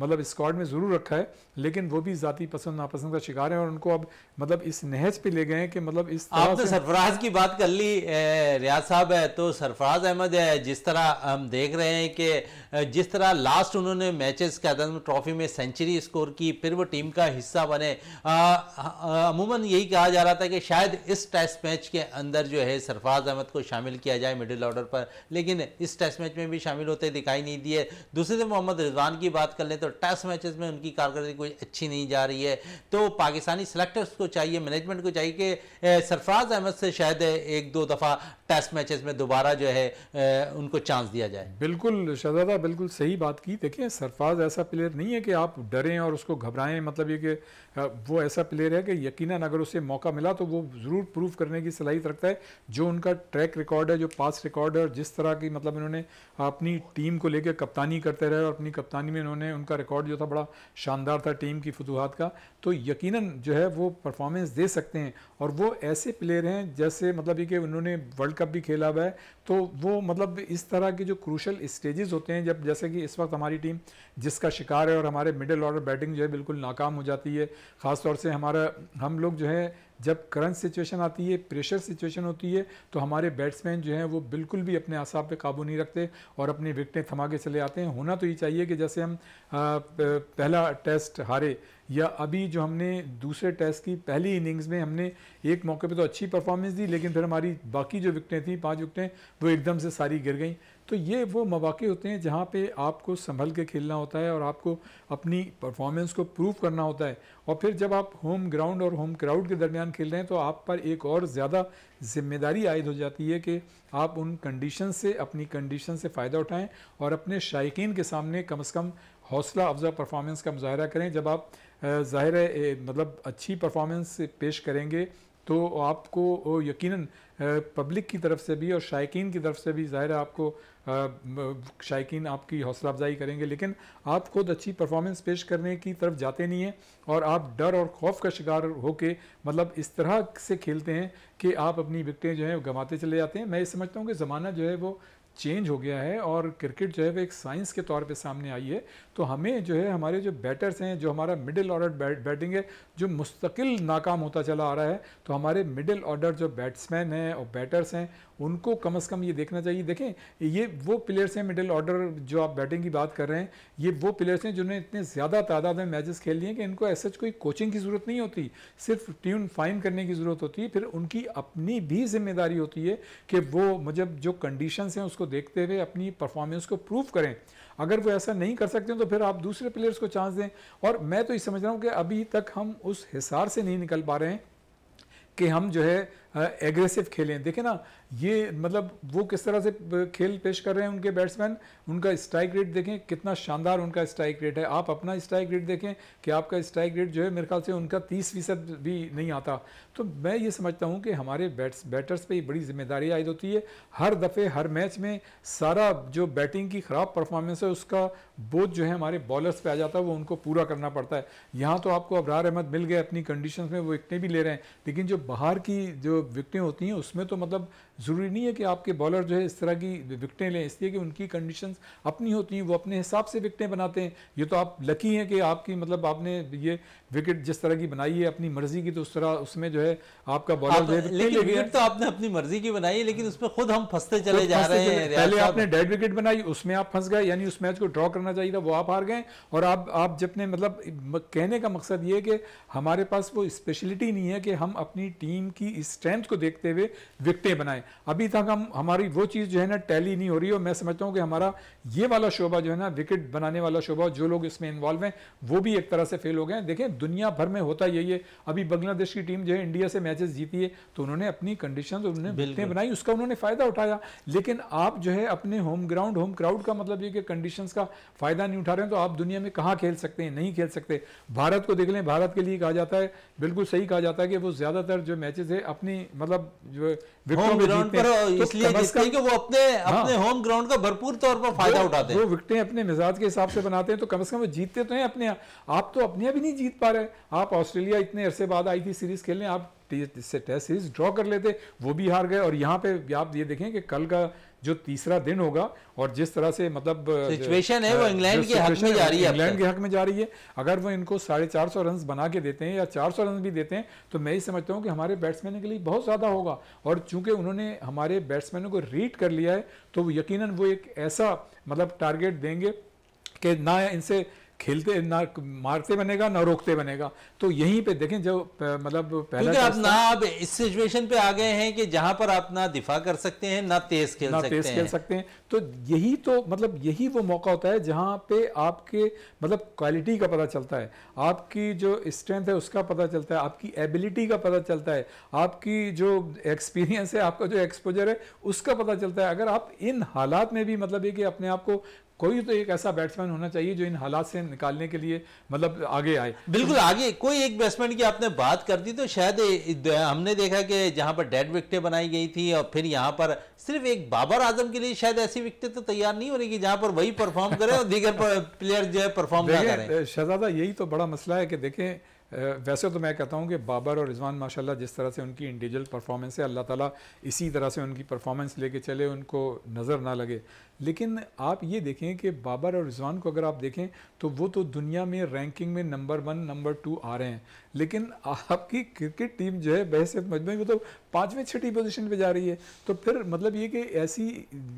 मतलब स्कॉड में ज़रूर रखा है लेकिन वो भी ज़ाती पसंद नापसंद का शिकार हैं और उनको अब मतलब इस नहज पर ले गए हैं कि मतलब इस आपने सरफराज की बात कर ली रियाज साहब है तो सरफराज अहमद है जिस तरह हम देख रहे हैं कि जिस तरह लास्ट उन्होंने मैचेस के अदम ट्रॉफी में सेंचुरी स्कोर की फिर वो टीम का हिस्सा बने अमूमन यही कहा जा रहा था कि शायद इस टेस्ट मैच के अंदर जो है सरफराज अहमद को शामिल किया जाए मिडिल ऑर्डर पर लेकिन इस टेस्ट मैच में भी शामिल होते दिखाई नहीं दिए दूसरे दिन मोहम्मद रिजवान की बात कर लें तो टेस्ट मैचेस में उनकी कारकर्दगी कोई अच्छी नहीं जा रही है तो पाकिस्तानी सेलेक्टर्स को चाहिए मैनेजमेंट को चाहिए कि सरफराज अहमद से शायद एक दो दफ़ा टेस्ट मैचेस में दोबारा जो है उनको चांस दिया जाए बिल्कुल शहजादा बिल्कुल सही बात की देखें सरफराज ऐसा प्लेयर नहीं है कि आप डरें और उसको घबराएं मतलब ये कि वो ऐसा प्लेयर है कि यकीन अगर उसे मौका मिला तो वो ज़रूर प्रूव करने करने की सलाहित तो रखता है जो उनका ट्रैक रिकॉर्ड है जो पास रिकॉर्ड है और जिस तरह की मतलब इन्होंने अपनी टीम को लेकर कप्तानी करते रहे और अपनी कप्तानी में इन्होंने उनका रिकॉर्ड जो था बड़ा शानदार था टीम की फतूहत का तो यकीन जो है वो परफॉर्मेंस दे सकते हैं और वो ऐसे प्लेयर हैं जैसे मतलब ये कि उन्होंने वर्ल्ड कप भी खेला हुआ है तो वो मतलब इस तरह के जो क्रूशल स्टेजेस होते हैं जब जैसे कि इस वक्त हमारी टीम जिसका शिकार है और हमारे मिडिल ऑर्डर बैटिंग जो है बिल्कुल नाकाम हो जाती है ख़ासतौर से हमारा हम लोग जो है जब करंट सिचुएशन आती है प्रेशर सिचुएशन होती है तो हमारे बैट्समैन जो हैं वो बिल्कुल भी अपने आसाब पे काबू नहीं रखते और अपनी विकटें थमा के चले आते हैं होना तो ये चाहिए कि जैसे हम पहला टेस्ट हारे या अभी जो हमने दूसरे टेस्ट की पहली इनिंग्स में हमने एक मौके पे तो अच्छी परफॉर्मेंस दी लेकिन फिर हमारी बाकी जो विकटें थी पांच विकटें वो एकदम से सारी गिर गई तो ये वो मौाक़े होते हैं जहाँ पे आपको संभल के खेलना होता है और आपको अपनी परफॉर्मेंस को प्रूव करना होता है और फिर जब आप होम ग्राउंड और होम क्राउड के दरमियान खेल रहे हैं तो आप पर एक और ज़्यादा जिम्मेदारी आयद हो जाती है कि आप उन कंडीशन से अपनी कंडीशन से फ़ायदा उठाएँ और अपने शायक के सामने कम अज़ कम हौसला अफजा परफॉर्मेंस का मुजाहरा करें जब आप ज़ाहिर है मतलब अच्छी परफॉर्मेंस पेश करेंगे तो आपको यकीनन पब्लिक की तरफ से भी और शायक की तरफ से भी ज़ाहिर है आपको शायक आपकी हौसला अफजाई करेंगे लेकिन आप खुद अच्छी परफॉर्मेंस पेश करने की तरफ जाते नहीं हैं और आप डर और खौफ का शिकार होके मतलब इस तरह से खेलते हैं कि आप अपनी विकटें जो हैं गंवाते चले जाते हैं मैं ये समझता हूँ कि ज़माना जो है वो चेंज हो गया है और क्रिकेट जो है वो एक साइंस के तौर पे सामने आई है तो हमें जो है हमारे जो बैटर्स हैं जो हमारा मिडिल ऑर्डर बैट बैटिंग है जो मुस्तकिल नाकाम होता चला आ रहा है तो हमारे मिडिल ऑर्डर जो बैट्समैन हैं और बैटर्स हैं उनको कम से कम ये देखना चाहिए देखें ये वो प्लेयर्स हैं मिडिल ऑर्डर जो आप बैटिंग की बात कर रहे हैं ये वो प्लेयर्स हैं जिन्होंने इतने ज़्यादा तादाद में मैचेस खेल लिए कि इनको ऐसे कोई कोचिंग की ज़रूरत नहीं होती सिर्फ ट्यून फाइन करने की ज़रूरत होती है फिर उनकी अपनी भी जिम्मेदारी होती है कि वो मतलब जो कंडीशन हैं उसको देखते हुए अपनी परफॉर्मेंस को प्रूव करें अगर वो ऐसा नहीं कर सकते तो फिर आप दूसरे प्लेयर्स को चांस दें और मैं तो ये समझ रहा हूँ कि अभी तक हम उस हिसार से नहीं निकल पा रहे हैं कि हम जो है एग्रेसिव हाँ, खेलें देखें ना ये मतलब वो किस तरह से खेल पेश कर रहे हैं उनके बैट्समैन उनका स्ट्राइक रेट देखें कितना शानदार उनका स्ट्राइक रेट है आप अपना स्ट्राइक रेट देखें कि आपका स्ट्राइक रेट जो है मेरे ख्याल से उनका तीस फीसद भी नहीं आता तो मैं ये समझता हूँ कि हमारे बैट्स बैटर्स पर बड़ी जिम्मेदारी आयद होती है हर दफ़े हर मैच में सारा जो बैटिंग की ख़राब परफॉर्मेंस है उसका बोझ जो है हमारे बॉलर्स पर आ जाता है वो उनको पूरा करना पड़ता है यहाँ तो आपको अबरार अहमद मिल गए अपनी कंडीशन में वो इतने भी ले रहे हैं लेकिन जो बाहर की जो व्यक्तियाँ होती हैं उसमें तो मतलब ज़रूरी नहीं है कि आपके बॉलर जो है इस तरह की विकटें लें इसलिए कि उनकी कंडीशन अपनी होती हैं वो अपने हिसाब से विकटें बनाते हैं ये तो आप लकी हैं कि आपकी मतलब आपने ये विकेट जिस तरह की बनाई है अपनी मर्जी की तो उस तरह उसमें जो है आपका बॉलर आप, हाँ, तो जो है लेकिन विकेट तो आपने अपनी मर्जी की बनाई है लेकिन उसमें खुद हम फंसते चले जा रहे हैं पहले आपने डेड विकेट बनाई उसमें आप फंस गए यानी उस मैच को ड्रॉ करना चाहिए था वो आप हार गए और आप आप जितने मतलब कहने का मकसद ये कि हमारे पास वो स्पेशलिटी नहीं है कि हम अपनी टीम की स्ट्रेंथ को देखते हुए विकटें बनाएं अभी तक हम हमारी वो चीज़ जो है ना टैली नहीं हो रही और मैं समझता हूँ कि हमारा ये वाला शोभा जो है ना विकेट बनाने वाला शोभा जो लोग इसमें इन्वॉल्व हैं वो भी एक तरह से फेल हो गए हैं देखें दुनिया भर में होता यही है अभी बांग्लादेश की टीम जो है इंडिया से मैचेस जीती है तो उन्होंने अपनी कंडीशन उन्होंने बिल्कुल बनाई उसका उन्होंने फ़ायदा उठाया लेकिन आप जो है अपने होम ग्राउंड होम क्राउड का मतलब ये कि कंडीशन का फ़ायदा नहीं उठा रहे हैं तो आप दुनिया में कहाँ खेल सकते हैं नहीं खेल सकते भारत को देख लें भारत के लिए कहा जाता है बिल्कुल सही कहा जाता है कि वो ज़्यादातर जो मैचेस है अपनी मतलब जो ग्राउंड पर तो इसलिए जीतते कि वो अपने हाँ। अपने होम ग्राउंड का भरपूर तौर पर फायदा उठाते हैं वो विकटें अपने मिजाज के हिसाब से बनाते हैं तो कम से कम वो जीतते तो हैं अपने आप तो अपने भी नहीं जीत पा रहे आप ऑस्ट्रेलिया इतने अरसे बाद आई थी सीरीज खेलने आप टेस्ट सीरीज ड्रॉ कर लेते वो भी हार गए और यहाँ पे आप ये देखें कि कल का जो तीसरा दिन होगा और जिस तरह से मतलब सिचुएशन है वो इंग्लैंड के हक में जा रही है इंग्लैंड के हक में जा रही है अगर वो इनको साढ़े चार सौ रन बना के देते हैं या चार सौ रन भी देते हैं तो मैं ये समझता हूँ कि हमारे बैट्समैन के लिए बहुत ज़्यादा होगा और चूंकि उन्होंने हमारे बैट्समैनों को रीड कर लिया है तो यकीन वो एक ऐसा मतलब टारगेट देंगे कि ना इनसे खेलते ना मारते बनेगा ना रोकते बनेगा तो यहीं पे देखें जो मतलब पहले आप ना आप इस सिचुएशन पे आ गए हैं कि जहां पर आप ना दिफा कर सकते हैं ना तेज खेल ना सकते तेज हैं। खेल सकते हैं तो यही तो मतलब यही वो मौका होता है जहां पे आपके मतलब क्वालिटी का पता चलता है आपकी जो स्ट्रेंथ है उसका पता चलता है आपकी एबिलिटी का पता चलता है आपकी जो एक्सपीरियंस है आपका जो एक्सपोजर है उसका पता चलता है अगर आप इन हालात में भी मतलब ये कि अपने आप को कोई तो एक ऐसा बैट्समैन होना चाहिए जो इन हालात से निकालने के लिए मतलब आगे आए बिल्कुल आगे कोई एक बैट्समैन की आपने बात कर दी तो शायद हमने देखा कि जहां पर डेड विकटें बनाई गई थी और फिर यहां पर सिर्फ एक बाबर आजम के लिए शायद ऐसी विकटें तो तैयार नहीं हो रही कि जहां पर वही परफॉर्म करें और दीगर प्लेयर जो है परफॉर्म ना करें शहजादा यही तो बड़ा मसला है कि देखें वैसे तो मैं कहता हूँ कि बाबर और रिजवान माशाल्लाह जिस तरह से उनकी इंडिविजुअल परफॉर्मेंस है अल्लाह ताला इसी तरह से उनकी परफॉर्मेंस लेके चले उनको नज़र ना लगे लेकिन आप ये देखें कि बाबर और रिजवान को अगर आप देखें तो वो तो दुनिया में रैंकिंग में नंबर वन नंबर टू आ रहे हैं लेकिन आपकी क्रिकेट टीम जो है बहस मजबूत वो तो पाँचवें छठी पोजीशन पे जा रही है तो फिर मतलब ये कि ऐसी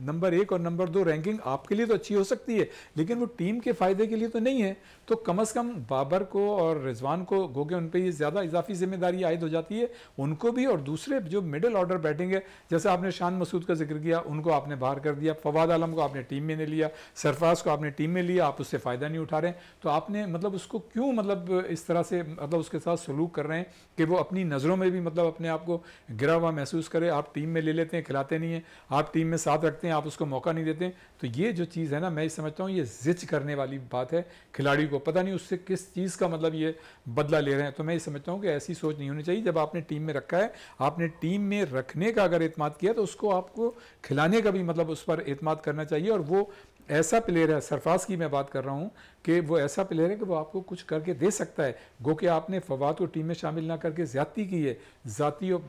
नंबर एक और नंबर दो रैंकिंग आपके लिए तो अच्छी हो सकती है लेकिन वो टीम के फ़ायदे के लिए तो नहीं है तो कम अज़ कम बाबर को और रिजवान को गोगे उन पर ये ज़्यादा इजाफी जिम्मेदारी आयद हो जाती है उनको भी और दूसरे जो मिडिल ऑर्डर बैटिंग है जैसे आपने शान मसूद का जिक्र किया उनको आपने बाहर कर दिया फवाद आलम आलम को आपने टीम में नहीं लिया सरफराज को आपने टीम में लिया आप उससे फ़ायदा नहीं उठा रहे तो आपने मतलब उसको क्यों मतलब इस तरह से मतलब उसके साथ सलूक कर रहे हैं कि वो अपनी नज़रों में भी मतलब अपने आप को गिरा हुआ महसूस करे आप टीम में ले लेते हैं खिलाते नहीं हैं आप टीम में साथ रखते हैं आप उसको मौका नहीं देते तो ये जो चीज़ है ना मैं समझता हूँ ये जिच करने वाली बात है खिलाड़ी को पता नहीं उससे किस चीज़ का मतलब ये बदला ले रहे हैं तो मैं ये समझता हूँ कि ऐसी सोच नहीं होनी चाहिए जब आपने टीम में रखा है आपने टीम में रखने का अगर अतमाद किया तो उसको आपको खिलाने का भी मतलब उस पर अतमाद करना करना चाहिए और वो ऐसा प्लेयर है सरफाज की मैं बात कर रहा हूँ कि वो ऐसा प्लेयर है कि वो आपको कुछ करके दे सकता है गो कि आपने फवाद को टीम में शामिल ना करके ज्यादती की है ज़ाती और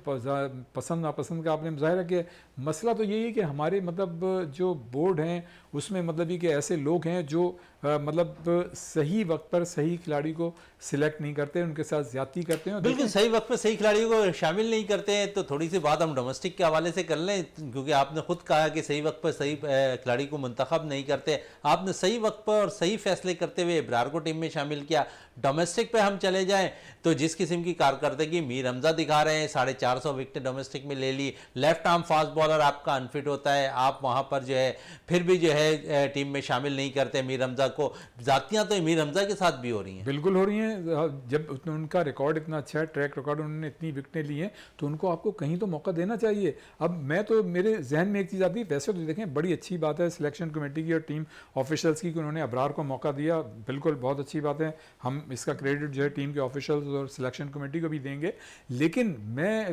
पसंद नापसंद का आपने मुजाहरा किया मसला तो यही है कि हमारे मतलब जो बोर्ड हैं उसमें मतलब ये कि ऐसे लोग हैं जो आ, मतलब सही वक्त पर सही खिलाड़ी को सिलेक्ट नहीं करते उनके साथ ज्यादती करते हैं बिल्कुल सही वक्त पर सही खिलाड़ी को शामिल नहीं करते हैं तो थोड़ी सी बात हम डोमेस्टिक के हवाले से कर लें क्योंकि आपने खुद कहा कि सही वक्त पर सही खिलाड़ी को मंतखब नहीं करते आपने सही वक्त पर और सही फैसले करते हुए इब्रार को टीम में शामिल किया डोमेस्टिक पे हम चले जाएं तो जिस किस्म की कारकर्दगी मीर हमजा दिखा रहे हैं साढ़े चार सौ विकेट डोमेस्टिक में ले ली लेफ्ट आर्म फास्ट बॉलर आपका अनफिट होता है आप वहाँ पर जो है फिर भी जो है टीम में शामिल नहीं करते मीर हमजा को जातियाँ तो मीर हमजा के साथ भी हो रही हैं बिल्कुल हो रही हैं हाँ, जब उनका रिकॉर्ड इतना अच्छा है ट्रैक रिकॉर्ड उन्होंने इतनी विकटें ली हैं तो उनको आपको कहीं तो मौका देना चाहिए अब मैं तो मेरे जहन में एक चीज़ आती है वैसे तो देखें बड़ी अच्छी बात है सिलेक्शन कमेटी की और टीम ऑफिशल्स की उन्होंने अबरार को मौका दिया बिल्कुल बहुत अच्छी बात है हम इसका क्रेडिट जो है टीम के ऑफिशियल्स और सिलेक्शन कमेटी को भी देंगे लेकिन मैं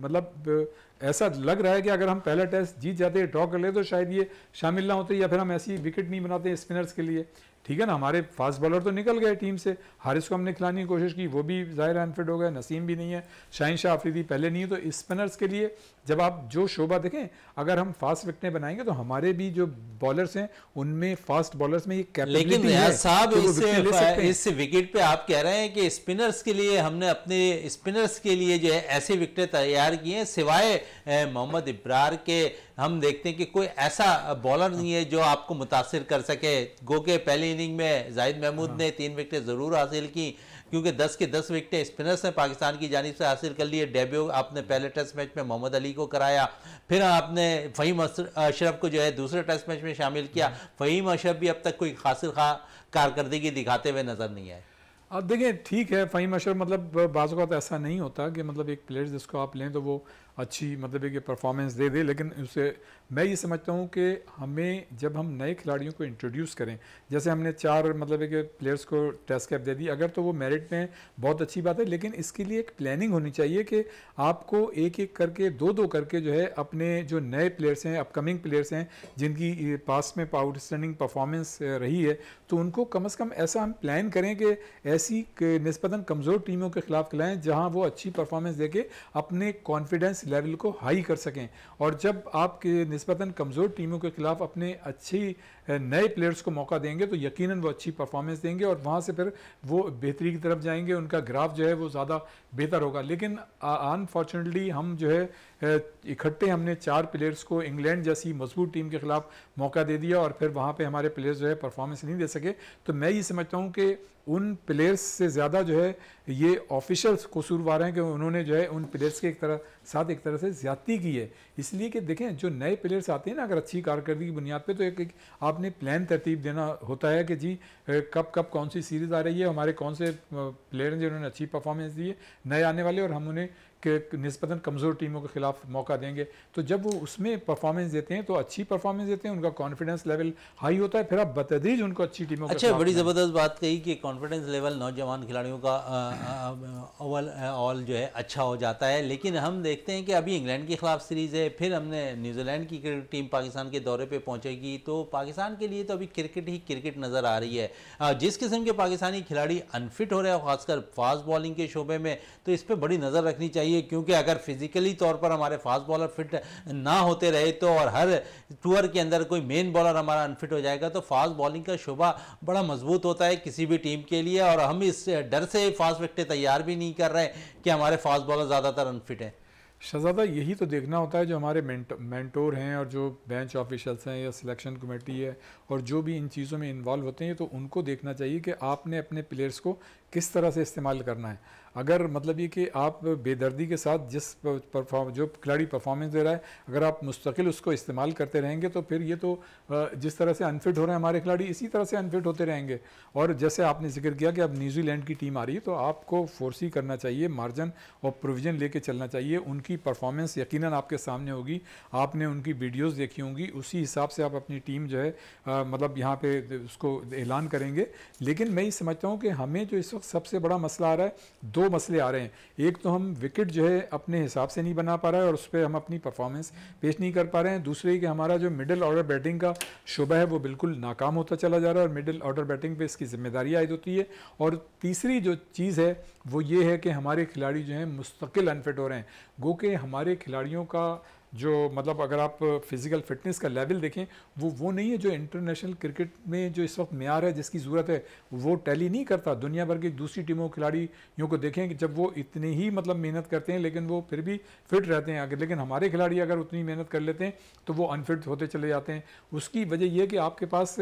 मतलब ऐसा लग रहा है कि अगर हम पहला टेस्ट जीत जाते ड्रॉ कर ले तो शायद ये शामिल ना होते या फिर हम ऐसी विकेट नहीं बनाते स्पिनर्स के लिए ठीक है ना हमारे फास्ट बॉलर तो निकल गए टीम से हारिस को हमने खिलाने की कोशिश की वो भी ज़ाहिर अनफिट हो गया नसीम भी नहीं है शाहिन शाह आफरीदी पहले नहीं है तो स्पिनर्स के लिए जब आप जो शोभा देखें अगर हम फास्ट विकटें बनाएंगे तो हमारे भी जो बॉलर्स हैं उनमें फास्ट बॉलर्स में ये साहब तो इस विकेट पर आप कह रहे हैं कि स्पिनर्स के लिए हमने अपने स्पिनर्स के लिए जो है ऐसे विकटें तैयार किए हैं सिवाय मोहम्मद इब्रार के हम देखते हैं कि कोई ऐसा बॉलर नहीं है जो आपको मुतासर कर सके गो के पहली इनिंग में जाहिद महमूद ने हाँ। तीन विकटें ज़रूर हासिल की क्योंकि 10 के 10 विकटें स्पिनर्स ने पाकिस्तान की जानब से हासिल कर लिए डेब्यू आपने पहले टेस्ट मैच में मोहम्मद अली को कराया फिर आपने फ़हीम अशरफ को जो है दूसरे टेस्ट मैच में शामिल किया हाँ। फ़हीम अशरफ भी अब तक कोई खासिर खा कारकर्दगी दिखाते हुए नज़र नहीं आए अब देखें ठीक है फ़हीम अशरफ मतलब बाज़ ऐसा नहीं होता कि मतलब एक प्लेयर जिसको आप लें तो वो अच्छी मतलब कि परफॉर्मेंस दे दे लेकिन उससे मैं ये समझता हूँ कि हमें जब हम नए खिलाड़ियों को इंट्रोड्यूस करें जैसे हमने चार मतलब कि प्लेयर्स को टेस्ट कैप दे दी अगर तो वो मेरिट में बहुत अच्छी बात है लेकिन इसके लिए एक प्लानिंग होनी चाहिए कि आपको एक एक करके दो दो करके जो है अपने जो नए प्लेयर्स हैं अपकमिंग प्लेयर्स हैं जिनकी पास में आउटस्टैंडिंग परफॉर्मेंस रही है तो उनको कम अज़ कम ऐसा हम प्लान करें कि ऐसी नस्बता कमज़ोर टीमों के खिलाफ खिलाएँ जहाँ वो अच्छी परफॉर्मेंस दे अपने कॉन्फिडेंस लेवल को हाई कर सकें और जब आपके नस्बता कमज़ोर टीमों के खिलाफ अपने अच्छी नए प्लेयर्स को मौका देंगे तो यकीन वो अच्छी परफॉर्मेंस देंगे और वहाँ से फिर वो बेहतरी की तरफ जाएंगे उनका ग्राफ जो है वो ज़्यादा बेहतर होगा लेकिन अनफॉर्चुनेटली हम जो है इकट्ठे हमने चार प्लेयर्स को इंग्लैंड जैसी मजबूत टीम के खिलाफ मौका दे दिया और फिर वहाँ पर हमारे प्लेयर्स जो है परफॉर्मेंस नहीं दे सके तो मैं ये समझता हूँ कि उन प्लेयर्स से ज़्यादा जो है ये ऑफिशल्स कसूरवार हैं कि उन्होंने जो है उन प्लेयर्स के एक तरह साथ एक तरह से ज़्यादती की है इसलिए कि देखें जो नए प्लेयर्स आते हैं ना अगर अच्छी कारकर्दगी की बुनियाद पर तो एक, एक आप आपने प्लान तरतीब देना होता है कि जी कब कब कौन सी सीरीज़ आ रही है हमारे कौन से प्लेयर हैं जिन्होंने अच्छी परफॉर्मेंस दी है नए आने वाले और हम उन्हें कि नस्बता कमज़ोर टीमों के खिलाफ मौका देंगे तो जब वो उसमें परफॉर्मेंस देते हैं तो अच्छी परफॉर्मेंस देते हैं उनका कॉन्फिडेंस लेवल हाई होता है फिर आप बतदीज उनको अच्छी टीमों अच्छा बड़ी ज़बरदस्त बात कही कि कॉन्फिडेंस लेवल नौजवान खिलाड़ियों का ओवल ऑल जो है अच्छा हो जाता है लेकिन हम देखते हैं कि अभी इंग्लैंड के खिलाफ सीरीज़ है फिर हमने न्यूजीलैंड की टीम पाकिस्तान के दौरे पर पहुँचेगी तो पाकिस्तान के लिए तो अभी क्रिकेट ही क्रिकेट नज़र आ रही है जिस किस्म के पाकिस्तानी खिलाड़ी अनफिट हो रहे हैं खासकर फास्ट बॉलिंग के शोबे में तो इस पर बड़ी नज़र रखनी चाहिए चाहिए क्योंकि अगर फिजिकली तौर पर हमारे फास्ट बॉलर फिट ना होते रहे तो और हर टूर के अंदर कोई मेन बॉलर हमारा अनफिट हो जाएगा तो फास्ट बॉलिंग का शोभा बड़ा मजबूत होता है किसी भी टीम के लिए और हम इस डर से फास्ट विकटें तैयार भी नहीं कर रहे कि हमारे फास्ट बॉलर ज़्यादातर अनफिट हैं शहजादा यही तो देखना होता है जो हमारे मेंटोर हैं और जो बेंच ऑफिशल्स हैं या सिलेक्शन कमेटी है और जो भी इन चीज़ों में इन्वॉल्व होते हैं तो उनको देखना चाहिए कि आपने अपने प्लेयर्स को किस तरह से इस्तेमाल करना है अगर मतलब ये कि आप बेदर्दी के साथ जिस परफॉर्म जो खिलाड़ी परफॉर्मेंस दे रहा है अगर आप मुस्तकिल उसको इस्तेमाल करते रहेंगे तो फिर ये तो जिस तरह से अनफिट हो रहे हैं हमारे खिलाड़ी इसी तरह से अनफिट होते रहेंगे और जैसे आपने जिक्र किया कि अब न्यूजीलैंड की टीम आ रही है तो आपको फोर्सी करना चाहिए मार्जिन और प्रोविज़न ले चलना चाहिए उनकी परफॉर्मेंस यकीन आपके सामने होगी आपने उनकी वीडियोज़ देखी होंगी उसी हिसाब से आप अपनी टीम जो है मतलब यहाँ पर उसको ऐलान करेंगे लेकिन मैं ये समझता हूँ कि हमें जो इस वक्त सबसे बड़ा मसला आ रहा है दो मसले आ रहे हैं एक तो हम विकेट जो है अपने हिसाब से नहीं बना पा रहे और उस पर हम अपनी परफॉर्मेंस पेश नहीं कर पा रहे हैं दूसरे कि हमारा जो मिडिल ऑर्डर बैटिंग का शुबा है वो बिल्कुल नाकाम होता चला जा रहा है और मिडिल ऑर्डर बैटिंग पर इसकी जिम्मेदारी आयद होती है और तीसरी जो चीज़ है वो ये है कि हमारे खिलाड़ी जो हैं मुस्तकिल अनफिट हो रहे हैं गो के हमारे खिलाड़ियों का जो मतलब अगर आप फिज़िकल फिटनेस का लेवल देखें वो वो नहीं है जो इंटरनेशनल क्रिकेट में जो इस वक्त मैार है जिसकी ज़रूरत है वो टैली नहीं करता दुनिया भर की दूसरी टीमों के खिलाड़ियों को देखें कि जब वो इतनी ही मतलब मेहनत करते हैं लेकिन वो फिर भी फिट रहते हैं अगर लेकिन हमारे खिलाड़ी अगर उतनी मेहनत कर लेते हैं तो वो अनफिट होते चले जाते हैं उसकी वजह यह कि आपके पास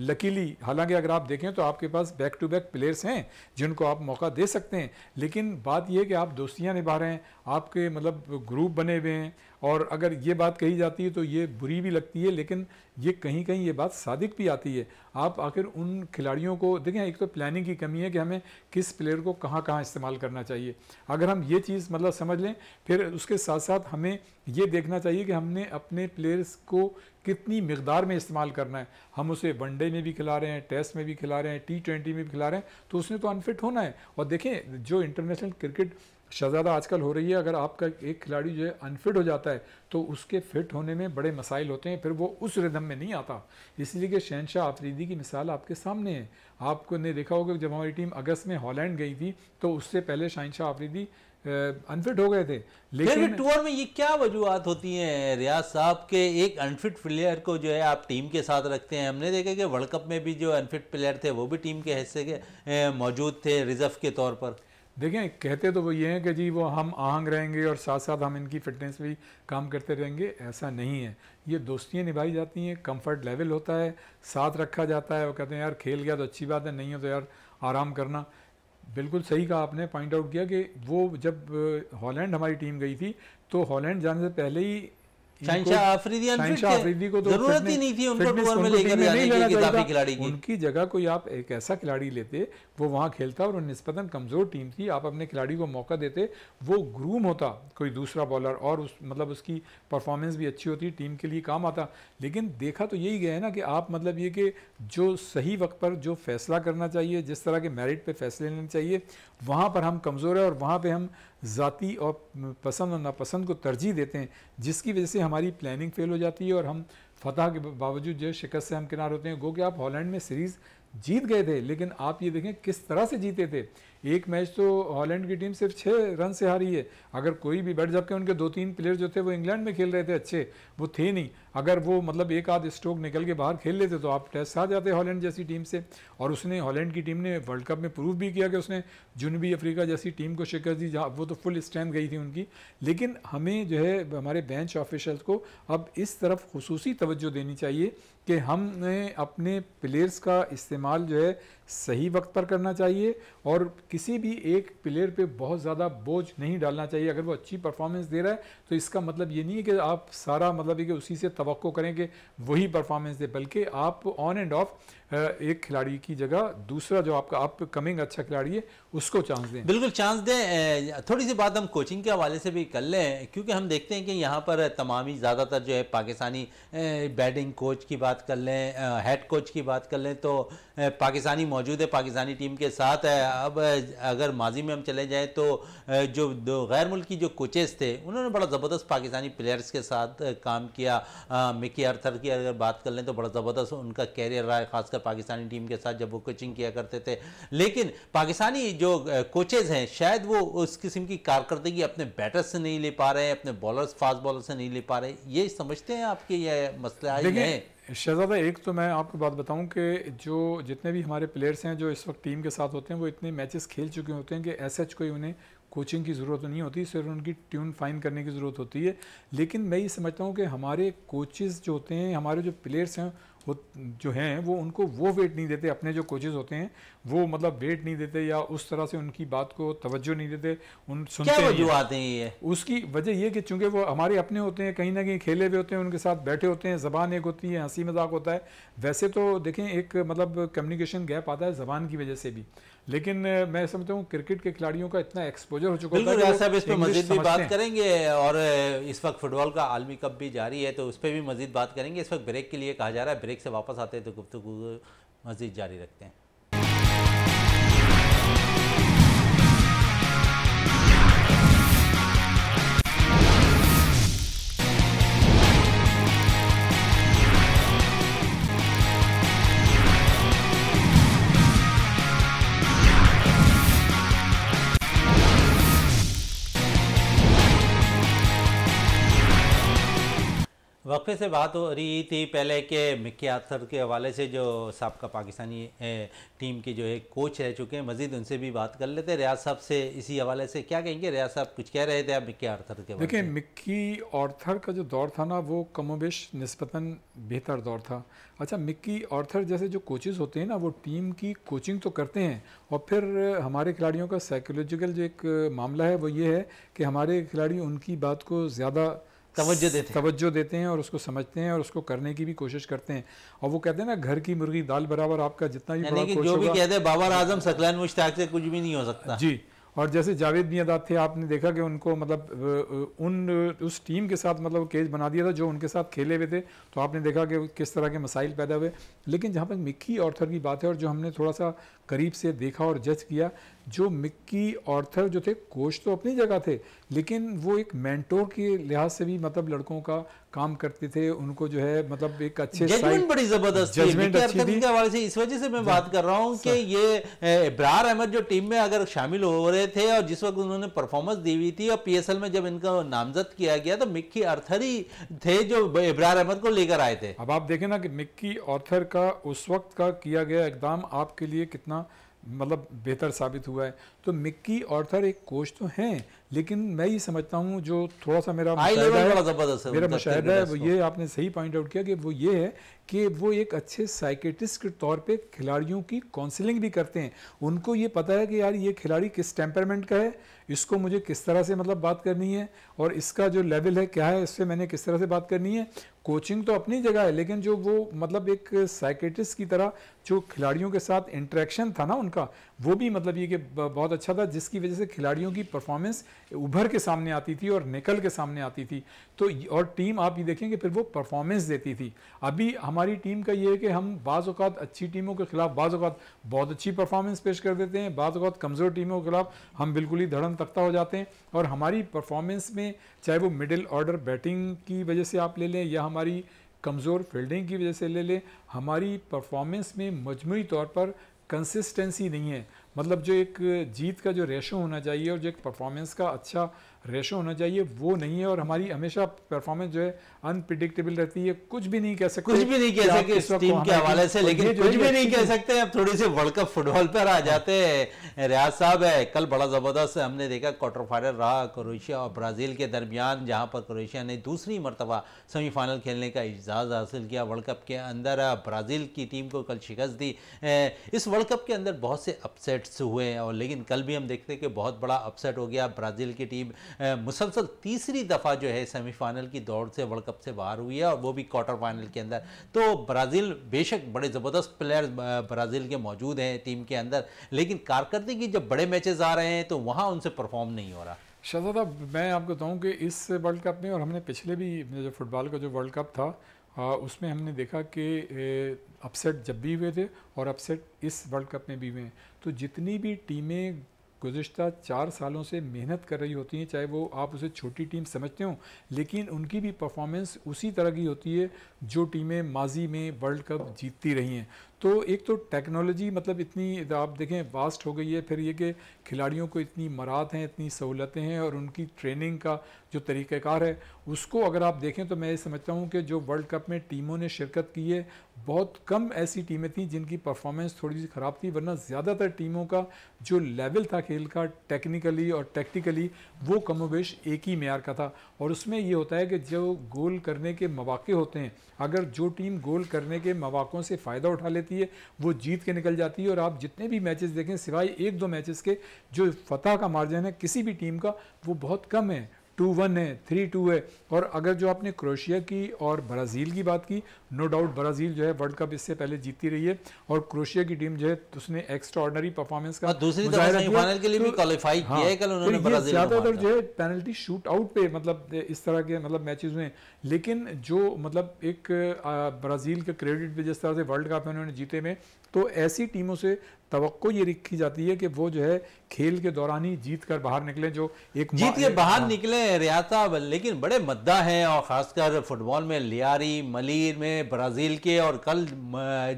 लकीली हालांकि अगर आप देखें तो आपके पास बैक टू बैक प्लेयर्स हैं जिनको आप मौका दे सकते हैं लेकिन बात यह कि आप दोस्तियाँ निभा रहे हैं आपके मतलब ग्रुप बने हुए हैं और अगर ये बात कही जाती है तो ये बुरी भी लगती है लेकिन ये कहीं कहीं ये बात सादिक भी आती है आप आखिर उन खिलाड़ियों को देखें एक तो प्लानिंग की कमी है कि हमें किस प्लेयर को कहाँ कहाँ इस्तेमाल करना चाहिए अगर हम ये चीज़ मतलब समझ लें फिर उसके साथ साथ हमें ये देखना चाहिए कि हमने अपने प्लेयर्स को कितनी मकदार में इस्तेमाल करना है हम उसे वनडे में भी खिला रहे हैं टेस्ट में भी खिला रहे हैं टी ट्वेंटी में भी खिला रहे हैं तो उसने तो अनफिट होना है और देखें जो इंटरनेशनल क्रिकेट शहज़ादा आजकल हो रही है अगर आपका एक खिलाड़ी जो है अनफिट हो जाता है तो उसके फिट होने में बड़े मसाइल होते हैं फिर वो उस रिदम में नहीं आता इसलिए कि शहनशाह आफरीदी की मिसाल आपके सामने है आपको ने देखा होगा जब हमारी टीम अगस्त में हॉलैंड गई थी तो उससे पहले शहनशाह आफरीदी अनफिट हो गए थे लेकिन टूर में ये क्या वजूहत होती हैं रियाज साहब के एक अनफिट प्लेयर को जो है आप टीम के साथ रखते हैं हमने देखा कि वर्ल्ड कप में भी जो अनफिट प्लेयर थे वो भी टीम के हिस्से के मौजूद थे रिजर्व के तौर पर देखें कहते तो वो ये हैं कि जी वो हम आहंग रहेंगे और साथ साथ हम इनकी फ़िटनेस भी काम करते रहेंगे ऐसा नहीं है ये दोस्तियाँ निभाई जाती हैं कंफर्ट लेवल होता है साथ रखा जाता है वो कहते हैं यार खेल गया तो अच्छी बात है नहीं हो तो यार आराम करना बिल्कुल सही कहा आपने पॉइंट आउट किया कि वो जब हॉलैंड हमारी टीम गई थी तो हॉलैंड जाने से पहले ही तो उनकी जगह कोई आप एक ऐसा खिलाड़ी लेते वो वहाँ खेलता और नस्बता कमज़ोर टीम थी आप अपने खिलाड़ी को मौका देते वो ग्रूम होता कोई दूसरा बॉलर और उस मतलब उसकी परफॉर्मेंस भी अच्छी होती टीम के लिए काम आता लेकिन देखा तो यही गया है ना कि आप मतलब ये कि जो सही वक्त पर जो फैसला करना चाहिए जिस तरह के मेरिट पर फैसले लेने चाहिए वहाँ पर हम कमज़ोर है और वहाँ पर हम ज़ाती और पसंद और नापसंद को तरजीह देते हैं जिसकी वजह से हमारी प्लानिंग फेल हो जाती है और हम फतह के बावजूद जो शिकस्त से हम किनार होते हैं गो कि आप हॉलैंड में सीरीज़ जीत गए थे लेकिन आप ये देखें किस तरह से जीते थे एक मैच तो हॉलैंड की टीम सिर्फ छः रन से हारी है अगर कोई भी बैठ जबकि उनके दो तीन प्लेयर जो थे वो इंग्लैंड में खेल रहे थे अच्छे वो थे नहीं अगर वो मतलब एक आध स्ट्रोक निकल के बाहर खेल लेते तो आप टेस्ट आ जाते हॉलैंड जैसी टीम से और उसने हॉलैंड की टीम ने वर्ल्ड कप में प्रूव भी किया कि उसने जुनूबी अफ्रीका जैसी टीम को शिकस्त दी जहाँ वो तो फुल स्ट्रेंथ गई थी उनकी लेकिन हमें जो है हमारे बेंच ऑफिशल्स को अब इस तरफ खसूस तवज्जो देनी चाहिए कि हमने अपने प्लेयर्स का इस्तेमाल जो है सही वक्त पर करना चाहिए और किसी भी एक प्लेयर पे बहुत ज़्यादा बोझ नहीं डालना चाहिए अगर वो अच्छी परफॉर्मेंस दे रहा है तो इसका मतलब ये नहीं है कि आप सारा मतलब है कि उसी से तो करें कि वही परफॉर्मेंस दे बल्कि आप ऑन एंड ऑफ एक खिलाड़ी की जगह दूसरा जो आपका आप कमिंग अच्छा खिलाड़ी है उसको चांस दें बिल्कुल चांस दें थोड़ी सी बात हम कोचिंग के हवाले से भी कर लें क्योंकि हम देखते हैं कि यहाँ पर तमाम ही ज़्यादातर जो है पाकिस्तानी बैटिंग कोच की बात कर लें हेड कोच की बात कर लें तो पाकिस्तानी मौजूद है पाकिस्तानी टीम के साथ है अब अगर माजी में हम चले जाएँ तो जो गैर मुल्की जो कोचेस थे उन्होंने बड़ा ज़बरदस्त पाकिस्तानी प्लेयर्स के साथ काम किया मिकी अर्थर की अगर बात कर लें तो बड़ा ज़बरदस्त उनका कैरियर रहा है खासकर पाकिस्तानी टीम के साथ जब वो कोचिंग किया करते थे लेकिन पाकिस्तानी जो कोचेज़ हैं शायद वो उस किस्म की कारकर्दगी अपने बैटर्स से नहीं ले पा रहे हैं अपने बॉलर्स फास्ट बॉलर से नहीं ले पा रहे ये समझते हैं आपके ये मसला है शहजादा एक तो मैं आपको बात बताऊं कि जो जितने भी हमारे प्लेयर्स हैं जो इस वक्त टीम के साथ होते हैं वो इतने मैचेस खेल चुके होते हैं कि ऐसा कोई उन्हें कोचिंग की ज़रूरत नहीं होती सिर्फ उनकी ट्यून फाइन करने की ज़रूरत होती है लेकिन मैं ये समझता हूं कि हमारे कोचेज़ जो होते हैं हमारे जो प्लेयर्स हैं वो जो हैं वो उनको वो वेट नहीं देते अपने जो कोचेज़ होते हैं वो मतलब वेट नहीं देते या उस तरह से उनकी बात को तवज्जो नहीं देते उन सुनते क्या आते हैं ये उसकी वजह ये कि चूंकि वो हमारे अपने होते हैं कहीं ना कहीं खेले हुए होते हैं उनके साथ बैठे होते हैं ज़बान एक होती है हंसी मजाक होता है वैसे तो देखें एक मतलब कम्युनिकेशन गैप आता है ज़बान की वजह से भी लेकिन मैं समझता हूँ क्रिकेट के खिलाड़ियों का इतना एक्सपोजर हो चुका है साहब इस पर मजीद भी बात करेंगे और इस वक्त फुटबॉल का आलमी कप भी जारी है तो उस पर भी मजीद बात करेंगे इस वक्त ब्रेक के लिए कहा जा रहा है ब्रेक से वापस आते हैं तो गुप्त मजीद जारी रखते हैं वक्फे से बात हो रही थी पहले के मिक्की आर्थर के हवाले से जो सबका पाकिस्तानी टीम के जो है कोच रह चुके हैं मजीद उनसे भी बात कर लेते रियाज साहब से इसी हवाले से क्या कहेंगे रियाज साहब कुछ कह रहे थे आप मिक्की आर्थर के देखिए मिक्की आर्थर का जो दौर था ना वो कमोबेश नस्बता बेहतर दौर था अच्छा मिक्की आर्थर जैसे जो कोचेज़ होते हैं ना वो टीम की कोचिंग तो करते हैं और फिर हमारे खिलाड़ियों का साइकोलॉजिकल जो एक मामला है वो ये है कि हमारे खिलाड़ी उनकी बात को ज़्यादा तवज्जो देते हैं तवज्जो देते हैं और उसको समझते हैं और उसको करने की भी कोशिश करते हैं और वो कहते हैं ना घर की मुर्गी दाल बराबर आपका जितना भी बड़ा जो भी कहते हैं बाबर आजम सकलैन मुश्ताक से कुछ भी नहीं हो सकता जी और जैसे जावेद मियादाद थे आपने देखा कि उनको मतलब उन उस टीम के साथ मतलब केस बना दिया था जो उनके साथ खेले हुए थे तो आपने देखा कि किस तरह के मसाइल पैदा हुए लेकिन जहाँ पर मिक्की ऑर्थर की बात है और जो हमने थोड़ा सा करीब से देखा और जज किया जो मिक्की ऑर्थर जो थे कोच तो अपनी जगह थे लेकिन वो एक मेंटोर के लिहाज से भी मतलब लड़कों का काम करते थे उनको जो है मतलब एक अच्छे जजमेंट बड़ी जबरदस्त जजमेंट के हवाले से इस वजह से मैं बात कर रहा हूँ कि ये इब्रार अहमद जो टीम में अगर शामिल हो रहे थे और जिस वक्त उन्होंने परफॉर्मेंस दी हुई थी और पी में जब इनका नामजद किया गया तो मिक्की आर्थर ही थे जो इब्रार अहमद को लेकर आए थे अब आप देखें ना कि मिक्की ऑर्थर का उस वक्त का किया गया एकदम आपके लिए कितना मतलब बेहतर साबित हुआ है तो मिक्की ऑर्थर एक कोच तो हैं लेकिन मैं ये समझता हूँ जो थोड़ा सा मेरा है, मेरा मुशाह है वो ये आपने सही पॉइंट आउट किया कि वो ये है कि वो एक अच्छे साइकेटिस्ट के तौर पे खिलाड़ियों की काउंसलिंग भी करते हैं उनको ये पता है कि यार ये खिलाड़ी किस टेम्परमेंट का है इसको मुझे किस तरह से मतलब बात करनी है और इसका जो लेवल है क्या है इससे मैंने किस तरह से बात करनी है कोचिंग तो अपनी जगह है लेकिन जो वो मतलब एक साइकेटिस्ट की तरह जो खिलाड़ियों के साथ इंट्रैक्शन था ना उनका वो भी मतलब ये कि बहुत अच्छा था जिसकी वजह से खिलाड़ियों की परफॉर्मेंस उभर के सामने आती थी और निकल के सामने आती थी तो और टीम आप ये देखें कि फिर वो परफॉर्मेंस देती थी अभी हमारी टीम का ये है कि हम बाज़ात अच्छी टीमों के खिलाफ बाज़ात बहुत अच्छी परफॉर्मेंस पेश कर देते हैं बाज़ात कमज़ोर टीमों के खिलाफ हम बिल्कुल ही धड़न तख्ता हो जाते हैं और हमारी परफॉर्मेंस में चाहे वो मिडिल ऑर्डर बैटिंग की वजह से आप ले लें या हमारी कमज़ोर फील्डिंग की वजह से ले लें हमारी परफॉर्मेंस में मजमू तौर पर कंसिस्टेंसी नहीं है मतलब जो एक जीत का जो रेशो होना चाहिए और जो एक परफॉर्मेंस का अच्छा रेशो होना चाहिए वो नहीं है और हमारी हमेशा परफॉर्मेंस जो है अनप्रिडिक्टेबल रहती है कुछ भी नहीं कह सकते कुछ भी नहीं कह सकते इस टीम के हवाले से लेकिन कुछ भी नहीं कह सकते अब थोड़ी सी वर्ल्ड कप फुटबॉल पर आ जाते हैं रियाज साहब है कल बड़ा ज़बरदस्त हमने देखा क्वार्टर फाइनल रहा क्रोएशिया और ब्राज़ील के दरमियान जहाँ पर क्रोएशिया ने दूसरी मरतबा सेमीफाइनल खेलने का एजाज़ हासिल किया वर्ल्ड कप के अंदर ब्राज़ील की टीम को कल शिकस्त दी इस वर्ल्ड कप के अंदर बहुत से अपसेट्स हुए हैं और लेकिन कल भी हम देखते कि बहुत बड़ा अपसेट हो गया ब्राज़ील की टीम मुसलसल तीसरी दफ़ा जो है सेमीफाइनल की दौड़ से वर्ल्ड कप से बाहर हुई है और वो भी क्वार्टर फाइनल के अंदर तो ब्राज़ील बेशक बड़े ज़बरदस्त प्लेयर ब्राज़ील के मौजूद हैं टीम के अंदर लेकिन कारकर्दगी जब बड़े मैचेस आ रहे हैं तो वहाँ उनसे परफॉर्म नहीं हो रहा शहजादा मैं आपको बताऊँ कि इस वर्ल्ड कप में और हमने पिछले भी जो फुटबॉल का जो वर्ल्ड कप था आ, उसमें हमने देखा कि अपसेट जब भी हुए थे और अपसेट इस वर्ल्ड कप में भी हुए हैं तो जितनी भी टीमें गुज्त चार सालों से मेहनत कर रही होती हैं चाहे वो आप उसे छोटी टीम समझते हो लेकिन उनकी भी परफॉर्मेंस उसी तरह की होती है जो टीमें माजी में वर्ल्ड कप जीतती रही हैं तो एक तो टेक्नोलॉजी मतलब इतनी आप देखें वास्ट हो गई है फिर ये कि खिलाड़ियों को इतनी मरात हैं इतनी सहूलतें हैं और उनकी ट्रेनिंग का जो तरीक़ार है उसको अगर आप देखें तो मैं ये समझता हूँ कि जो वर्ल्ड कप में टीमों ने शिरकत की है बहुत कम ऐसी टीमें थी जिनकी परफॉर्मेंस थोड़ी सी ख़राब थी वरना ज़्यादातर टीमों का जो लेवल था खेल का टेक्निकली और टेक्टिकली वो कमोबेश एक ही मैार का था और उसमें ये होता है कि जो गोल करने के मौाक़े होते हैं अगर जो टीम गोल करने के मौाक़ों से फ़ायदा उठा लेती होती है वो जीत के निकल जाती है और आप जितने भी मैचेस देखें सिवाय एक दो मैचेस के जो फतह का मार्जिन है किसी भी टीम का वो बहुत कम है टू वन है थ्री टू है और अगर जो आपने क्रोशिया की और ब्राज़ील की बात की नो डाउट ब्राज़ील जो है वर्ल्ड कप इससे पहले जीती रही है और क्रोशिया की टीम जो है उसने एक्स्ट्रा ऑर्डनरी परफॉर्मेंस का दूसरी तरफ फाइनल के लिए भी तो क्वालिफाई हाँ, किया है कल उन्होंने तो ज्यादातर जो है पेनल्टी शूट आउट पे मतलब इस तरह के मतलब मैचेज में लेकिन जो मतलब एक ब्राज़ील के क्रेडिट पे जिस तरह से वर्ल्ड कप में उन्होंने जीते में तो ऐसी टीमों से तो ये रखी जाती है कि वो जो है खेल के दौरान ही जीत कर बाहर निकले जो एक जीत के बाहर हाँ। निकले रियाता लेकिन बड़े मद्दा हैं और ख़ासकर फुटबॉल में लियारी मलिर में ब्राज़ील के और कल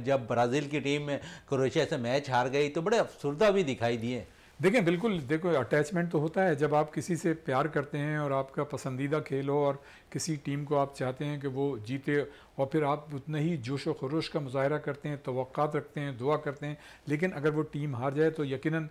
जब ब्राज़ील की टीम क्रोएशिया से मैच हार गई तो बड़े अफसरदा भी दिखाई दिए देखें बिल्कुल देखो अटैचमेंट तो होता है जब आप किसी से प्यार करते हैं और आपका पसंदीदा खेल हो और किसी टीम को आप चाहते हैं कि वो जीते और फिर आप उतना ही जोश व खरोश का मुजाहरा करते हैं तो रखते हैं दुआ करते हैं लेकिन अगर वो टीम हार जाए तो यकीन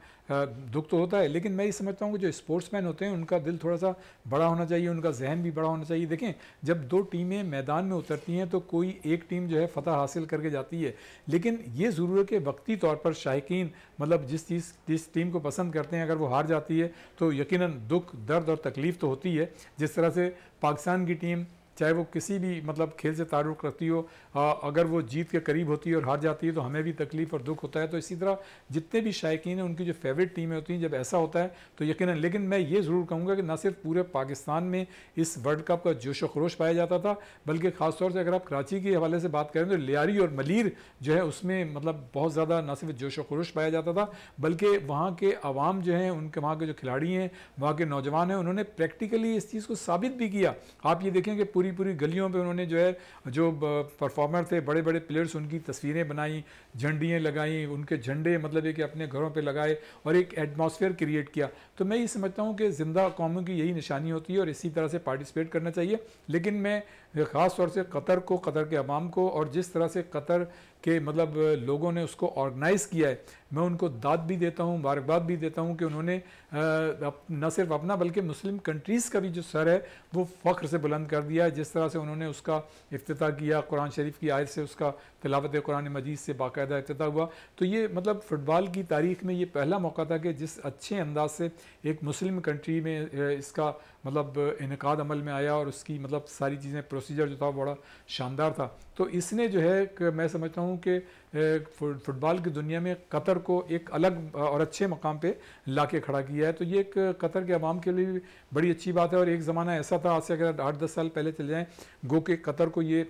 दुख तो होता है लेकिन मैं ये समझता हूँ कि जो स्पोर्ट्स मैन होते हैं उनका दिल थोड़ा सा बड़ा होना चाहिए उनका जहन भी बड़ा होना चाहिए देखें जब दो टीमें मैदान में उतरती हैं तो कोई एक टीम जो है फतह हासिल करके जाती है लेकिन ये ज़रूर है कि वक्ती तौर पर शायकीन मतलब जिस चीज़ जिस टीम को पसंद करते हैं अगर वो हार जाती है तो यकीन दुख दर्द और तकलीफ़ तो होती है जिस तरह से पाकिस्तान की टीम चाहे वो किसी भी मतलब खेल से ताल्लुक़ रखती हो आ, अगर वो जीत के करीब होती है और हार जाती है तो हमें भी तकलीफ और दुख होता है तो इसी तरह जितने भी शायकीन हैं उनकी जो फेवरेट टीमें होती हैं जब ऐसा होता है तो यकीन लेकिन मैं ये ज़रूर कहूँगा कि ना सिर्फ पूरे पाकिस्तान में इस वर्ल्ड कप का जोश व खरोश पाया जाता था बल्कि ख़ासतौर से अगर आप कराची के हवाले से बात करें तो लियारी और मलिर जो है उसमें मतलब बहुत ज़्यादा ना सिर्फ जोश व खरोश पाया जाता था बल्कि वहाँ के आवाम जो हैं उनके वहाँ के जो खिलाड़ी हैं वहाँ के नौजवान हैं उन्होंने प्रैक्टिकली इस चीज़ को साबित भी किया आप ये देखें कि पूरी पूरी पूरी गलियों पे उन्होंने जो है जो परफॉर्मर थे बड़े बड़े प्लेयर्स उनकी तस्वीरें बनाई झंडियाँ लगाई उनके झंडे मतलब एक कि अपने घरों पर लगाए और एक एटमॉस्फेयर क्रिएट किया तो मैं ये समझता हूँ कि ज़िंदा कौमों की यही निशानी होती है और इसी तरह से पार्टिसिपेट करना चाहिए लेकिन मैं ख़ास तौर से कतर को कतर के अवाम को और जिस तरह से कतर के मतलब लोगों ने उसको ऑर्गेनाइज़ किया है मैं उनको दाद भी देता हूँ मुबारकबाद भी देता हूँ कि उन्होंने न सिर्फ अपना बल्कि मुस्लिम कंट्रीज़ का भी जो सर है वो फ़ख्र से बुलंद कर दिया है जिस तरह से उन्होंने उसका अफ्ताह किया कुरान शरीफ की आयत से उसका तलावत कुरान मजीद से बाकायदा अफ्ताह हुआ तो ये मतलब फ़ुटबॉल की तारीख में ये पहला मौका था कि जिस अच्छे अंदाज से एक मुस्लिम कंट्री में इसका मतलब इनका अमल में आया और उसकी मतलब सारी चीज़ें प्रोसीजर जो था बड़ा शानदार था तो इसने जो है मैं समझता हूँ कि फुटबॉल की दुनिया में कतर को एक अलग और अच्छे मकाम पे ला के खड़ा किया है तो ये एक कतर के आवाम के लिए बड़ी अच्छी बात है और एक ज़माना ऐसा था आज से अगर आठ दस साल पहले चले जाएँ गो के कतर को ये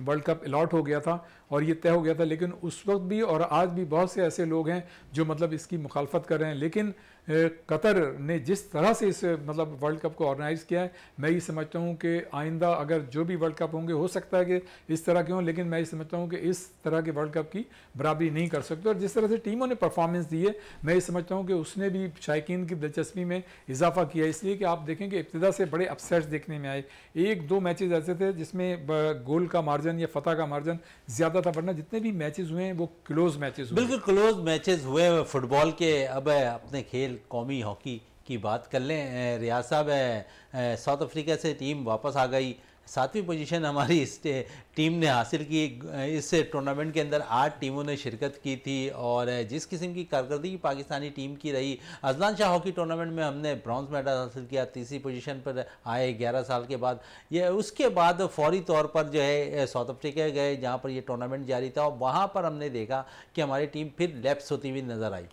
वर्ल्ड कप अलॉट हो गया था और ये तय हो गया था लेकिन उस वक्त भी और आज भी बहुत से ऐसे लोग हैं जो मतलब इसकी मुखालफत कर रहे हैं लेकिन कतर ने जिस तरह से इस मतलब वर्ल्ड कप को ऑर्गेनाइज़ किया है मैं ये समझता हूँ कि आइंदा अगर जो भी वर्ल्ड कप होंगे हो सकता है कि इस तरह के हों लेकिन मैं ये समझता हूँ कि इस तरह के वर्ल्ड कप की बराबरी नहीं कर सकते और जिस तरह से टीमों ने परफॉर्मेंस दी है मैं ये समझता हूँ कि उसने भी शायक की दिलचस्पी में इजाफा किया इसलिए कि आप देखें कि इब्तदा से बड़े अपसेट्स देखने में आए एक दो मैचेज ऐसे थे जिसमें गोल का मार्जन या फतह का मार्जन ज़्यादा था वरना जितने भी मैचेज हुए हैं वो क्लोज मैचेज बिल्कुल क्लोज मैचेज हुए फुटबॉल के अब अपने खेल खेल कौमी हॉकी की बात कर लें रियाज साहब साउथ अफ्रीका से टीम वापस आ गई सातवीं पोजीशन हमारी इस टीम ने हासिल की इस टूर्नामेंट के अंदर आठ टीमों ने शिरकत की थी और जिस किस्म की कारकर्दगी पाकिस्तानी टीम की रही अजलान शाह हॉकी टूर्नामेंट में हमने ब्रॉन्ज मेडल हासिल किया तीसरी पोजीशन पर आए ग्यारह साल के बाद ये उसके बाद फौरी तौर पर जो है साउथ अफ्रीका गए जहाँ पर यह टूर्नामेंट जारी था और वहाँ पर हमने देखा कि हमारी टीम फिर लैप्स होती हुई नज़र आई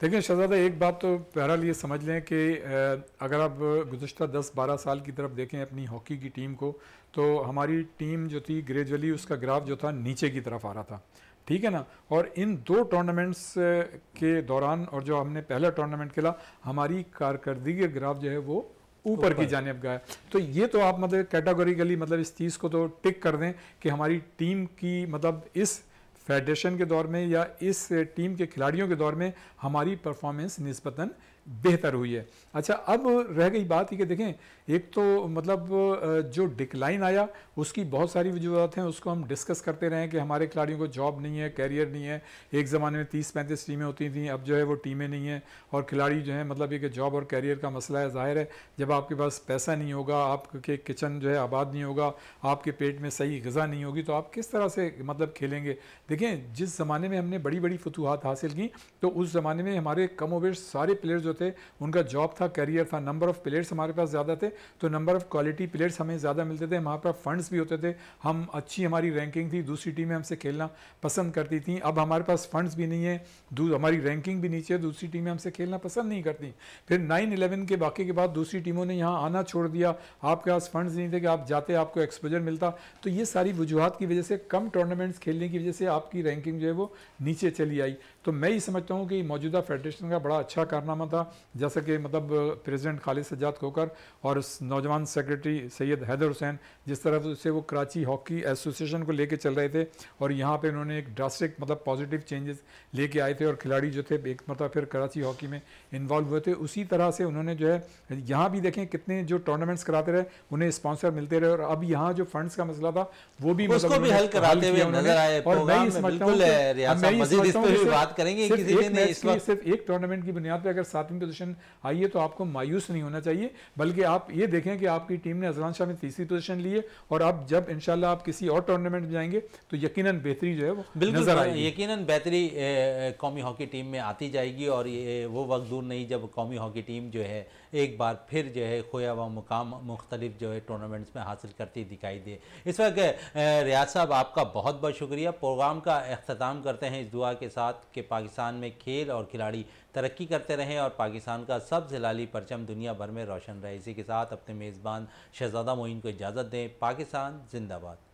देखिए शहजादा एक बात तो बहरहाल ये समझ लें कि अगर आप गुजशत 10-12 साल की तरफ देखें अपनी हॉकी की टीम को तो हमारी टीम जो थी ग्रेजुअली उसका ग्राफ जो था नीचे की तरफ आ रहा था ठीक है ना और इन दो टूर्नामेंट्स के दौरान और जो हमने पहला टूर्नामेंट खेला हमारी कारकर्दगी का ग्राफ जो है वो ऊपर की जानब गया तो ये तो आप मतलब कैटेगोरिकली मतलब इस चीज़ को तो टिक कर दें कि हमारी टीम की मतलब इस फेडरेशन के दौर में या इस टीम के खिलाड़ियों के दौर में हमारी परफॉर्मेंस नस्बता बेहतर हुई है अच्छा अब रह गई बात कि देखें एक तो मतलब जो डिक्लाइन आया उसकी बहुत सारी वजूहत हैं उसको हम डिस्कस करते रहें कि हमारे खिलाड़ियों को जॉब नहीं है कैरियर नहीं है एक ज़माने में तीस पैंतीस टीमें होती थी अब जो है वो टीमें नहीं हैं और खिलाड़ी जो है मतलब ये कि जॉब और कैरियर का मसला है ज़ाहिर है जब आपके पास पैसा नहीं होगा आपके किचन जो है आबाद नहीं होगा आपके पेट में सही गज़ा नहीं होगी तो आप किस तरह से मतलब खेलेंगे देखें जिस ज़माने में हमने बड़ी बड़ी फतूहत हासिल की तो उस ज़माने में हमारे कम सारे प्लेयर जो थे उनका जॉब था करियर था नंबर ऑफ प्लेयर्स हमारे पास ज़्यादा थे तो नंबर ऑफ क्वालिटी प्लेयर्स हमें ज़्यादा मिलते थे हमारे पास फंड्स भी होते थे हम अच्छी हमारी रैंकिंग थी दूसरी टीमें हमसे खेलना पसंद करती थी अब हमारे पास फंड्स भी नहीं है हमारी रैंकिंग भी नीचे है दूसरी टीमें हमसे खेलना पसंद नहीं करती फिर नाइन इलेवन के बाकी के बाद दूसरी टीमों ने यहाँ आना छोड़ दिया आपके पास फंड्स नहीं थे कि आप जाते आपको एक्सपोजर मिलता तो ये सारी वजूहत की वजह से कम टूर्नामेंट्स खेलने की वजह से आपकी रैंकिंग जो है वो नीचे चली आई तो मैं ये समझता हूँ कि मौजूदा फेडरेशन का बड़ा अच्छा कारनामा था जैसे कि मतलब प्रेसिडेंट खालिद सज्जाद खोकर और नौजवान सेक्रेटरी सैयद हैदर हुसैन जिस तरह से वो कराची हॉकी एसोसिएशन को लेके चल रहे थे और यहाँ पे उन्होंने एक ड्रास्टिक मतलब पॉजिटिव चेंजेस लेके आए थे और खिलाड़ी जो थे एक मतलब फिर कराची हॉकी में इन्वॉल्व हुए थे उसी तरह से उन्होंने जो है यहाँ भी देखें कितने जो टूर्नामेंट्स कराते रहे उन्हें स्पॉन्सर मिलते रहे और अब यहाँ जो फंड्स का मसला था वो भी मतलब उसको भी हल कराते हुए नजर आए और मैं समझता हूँ बात करेंगे सिर्फ एक टूर्नामेंट की बुनियाद पर अगर साथ स्टार्टिंग पोजीशन आई है तो आपको मायूस नहीं होना चाहिए बल्कि आप ये देखें कि आपकी टीम ने अजलान शाह में तीसरी पोजीशन ली है और आप जब इनशाला आप किसी और टूर्नामेंट में जाएंगे तो यकीन बेहतरी जो है वो बिल्कुल यकीन बेहतरी कौमी हॉकी टीम में आती जाएगी और ये वो वक्त दूर नहीं जब कौमी हॉकी टीम जो है एक बार फिर जो है खोया हुआ मुकाम मुख्तलिफ जो है टूर्नामेंट्स में हासिल करती दिखाई दे इस वक्त रियाज साहब आपका बहुत बहुत शुक्रिया प्रोग्राम का अख्ताम करते हैं इस दुआ के साथ कि पाकिस्तान में खेल और खिलाड़ी तरक्की करते रहें और पाकिस्तान का सब जिलाली परचम दुनिया भर में रोशन रहे इसी के साथ अपने मेज़बान शहजादा मोइन को इजाज़त दें पाकिस्तान जिंदाबाद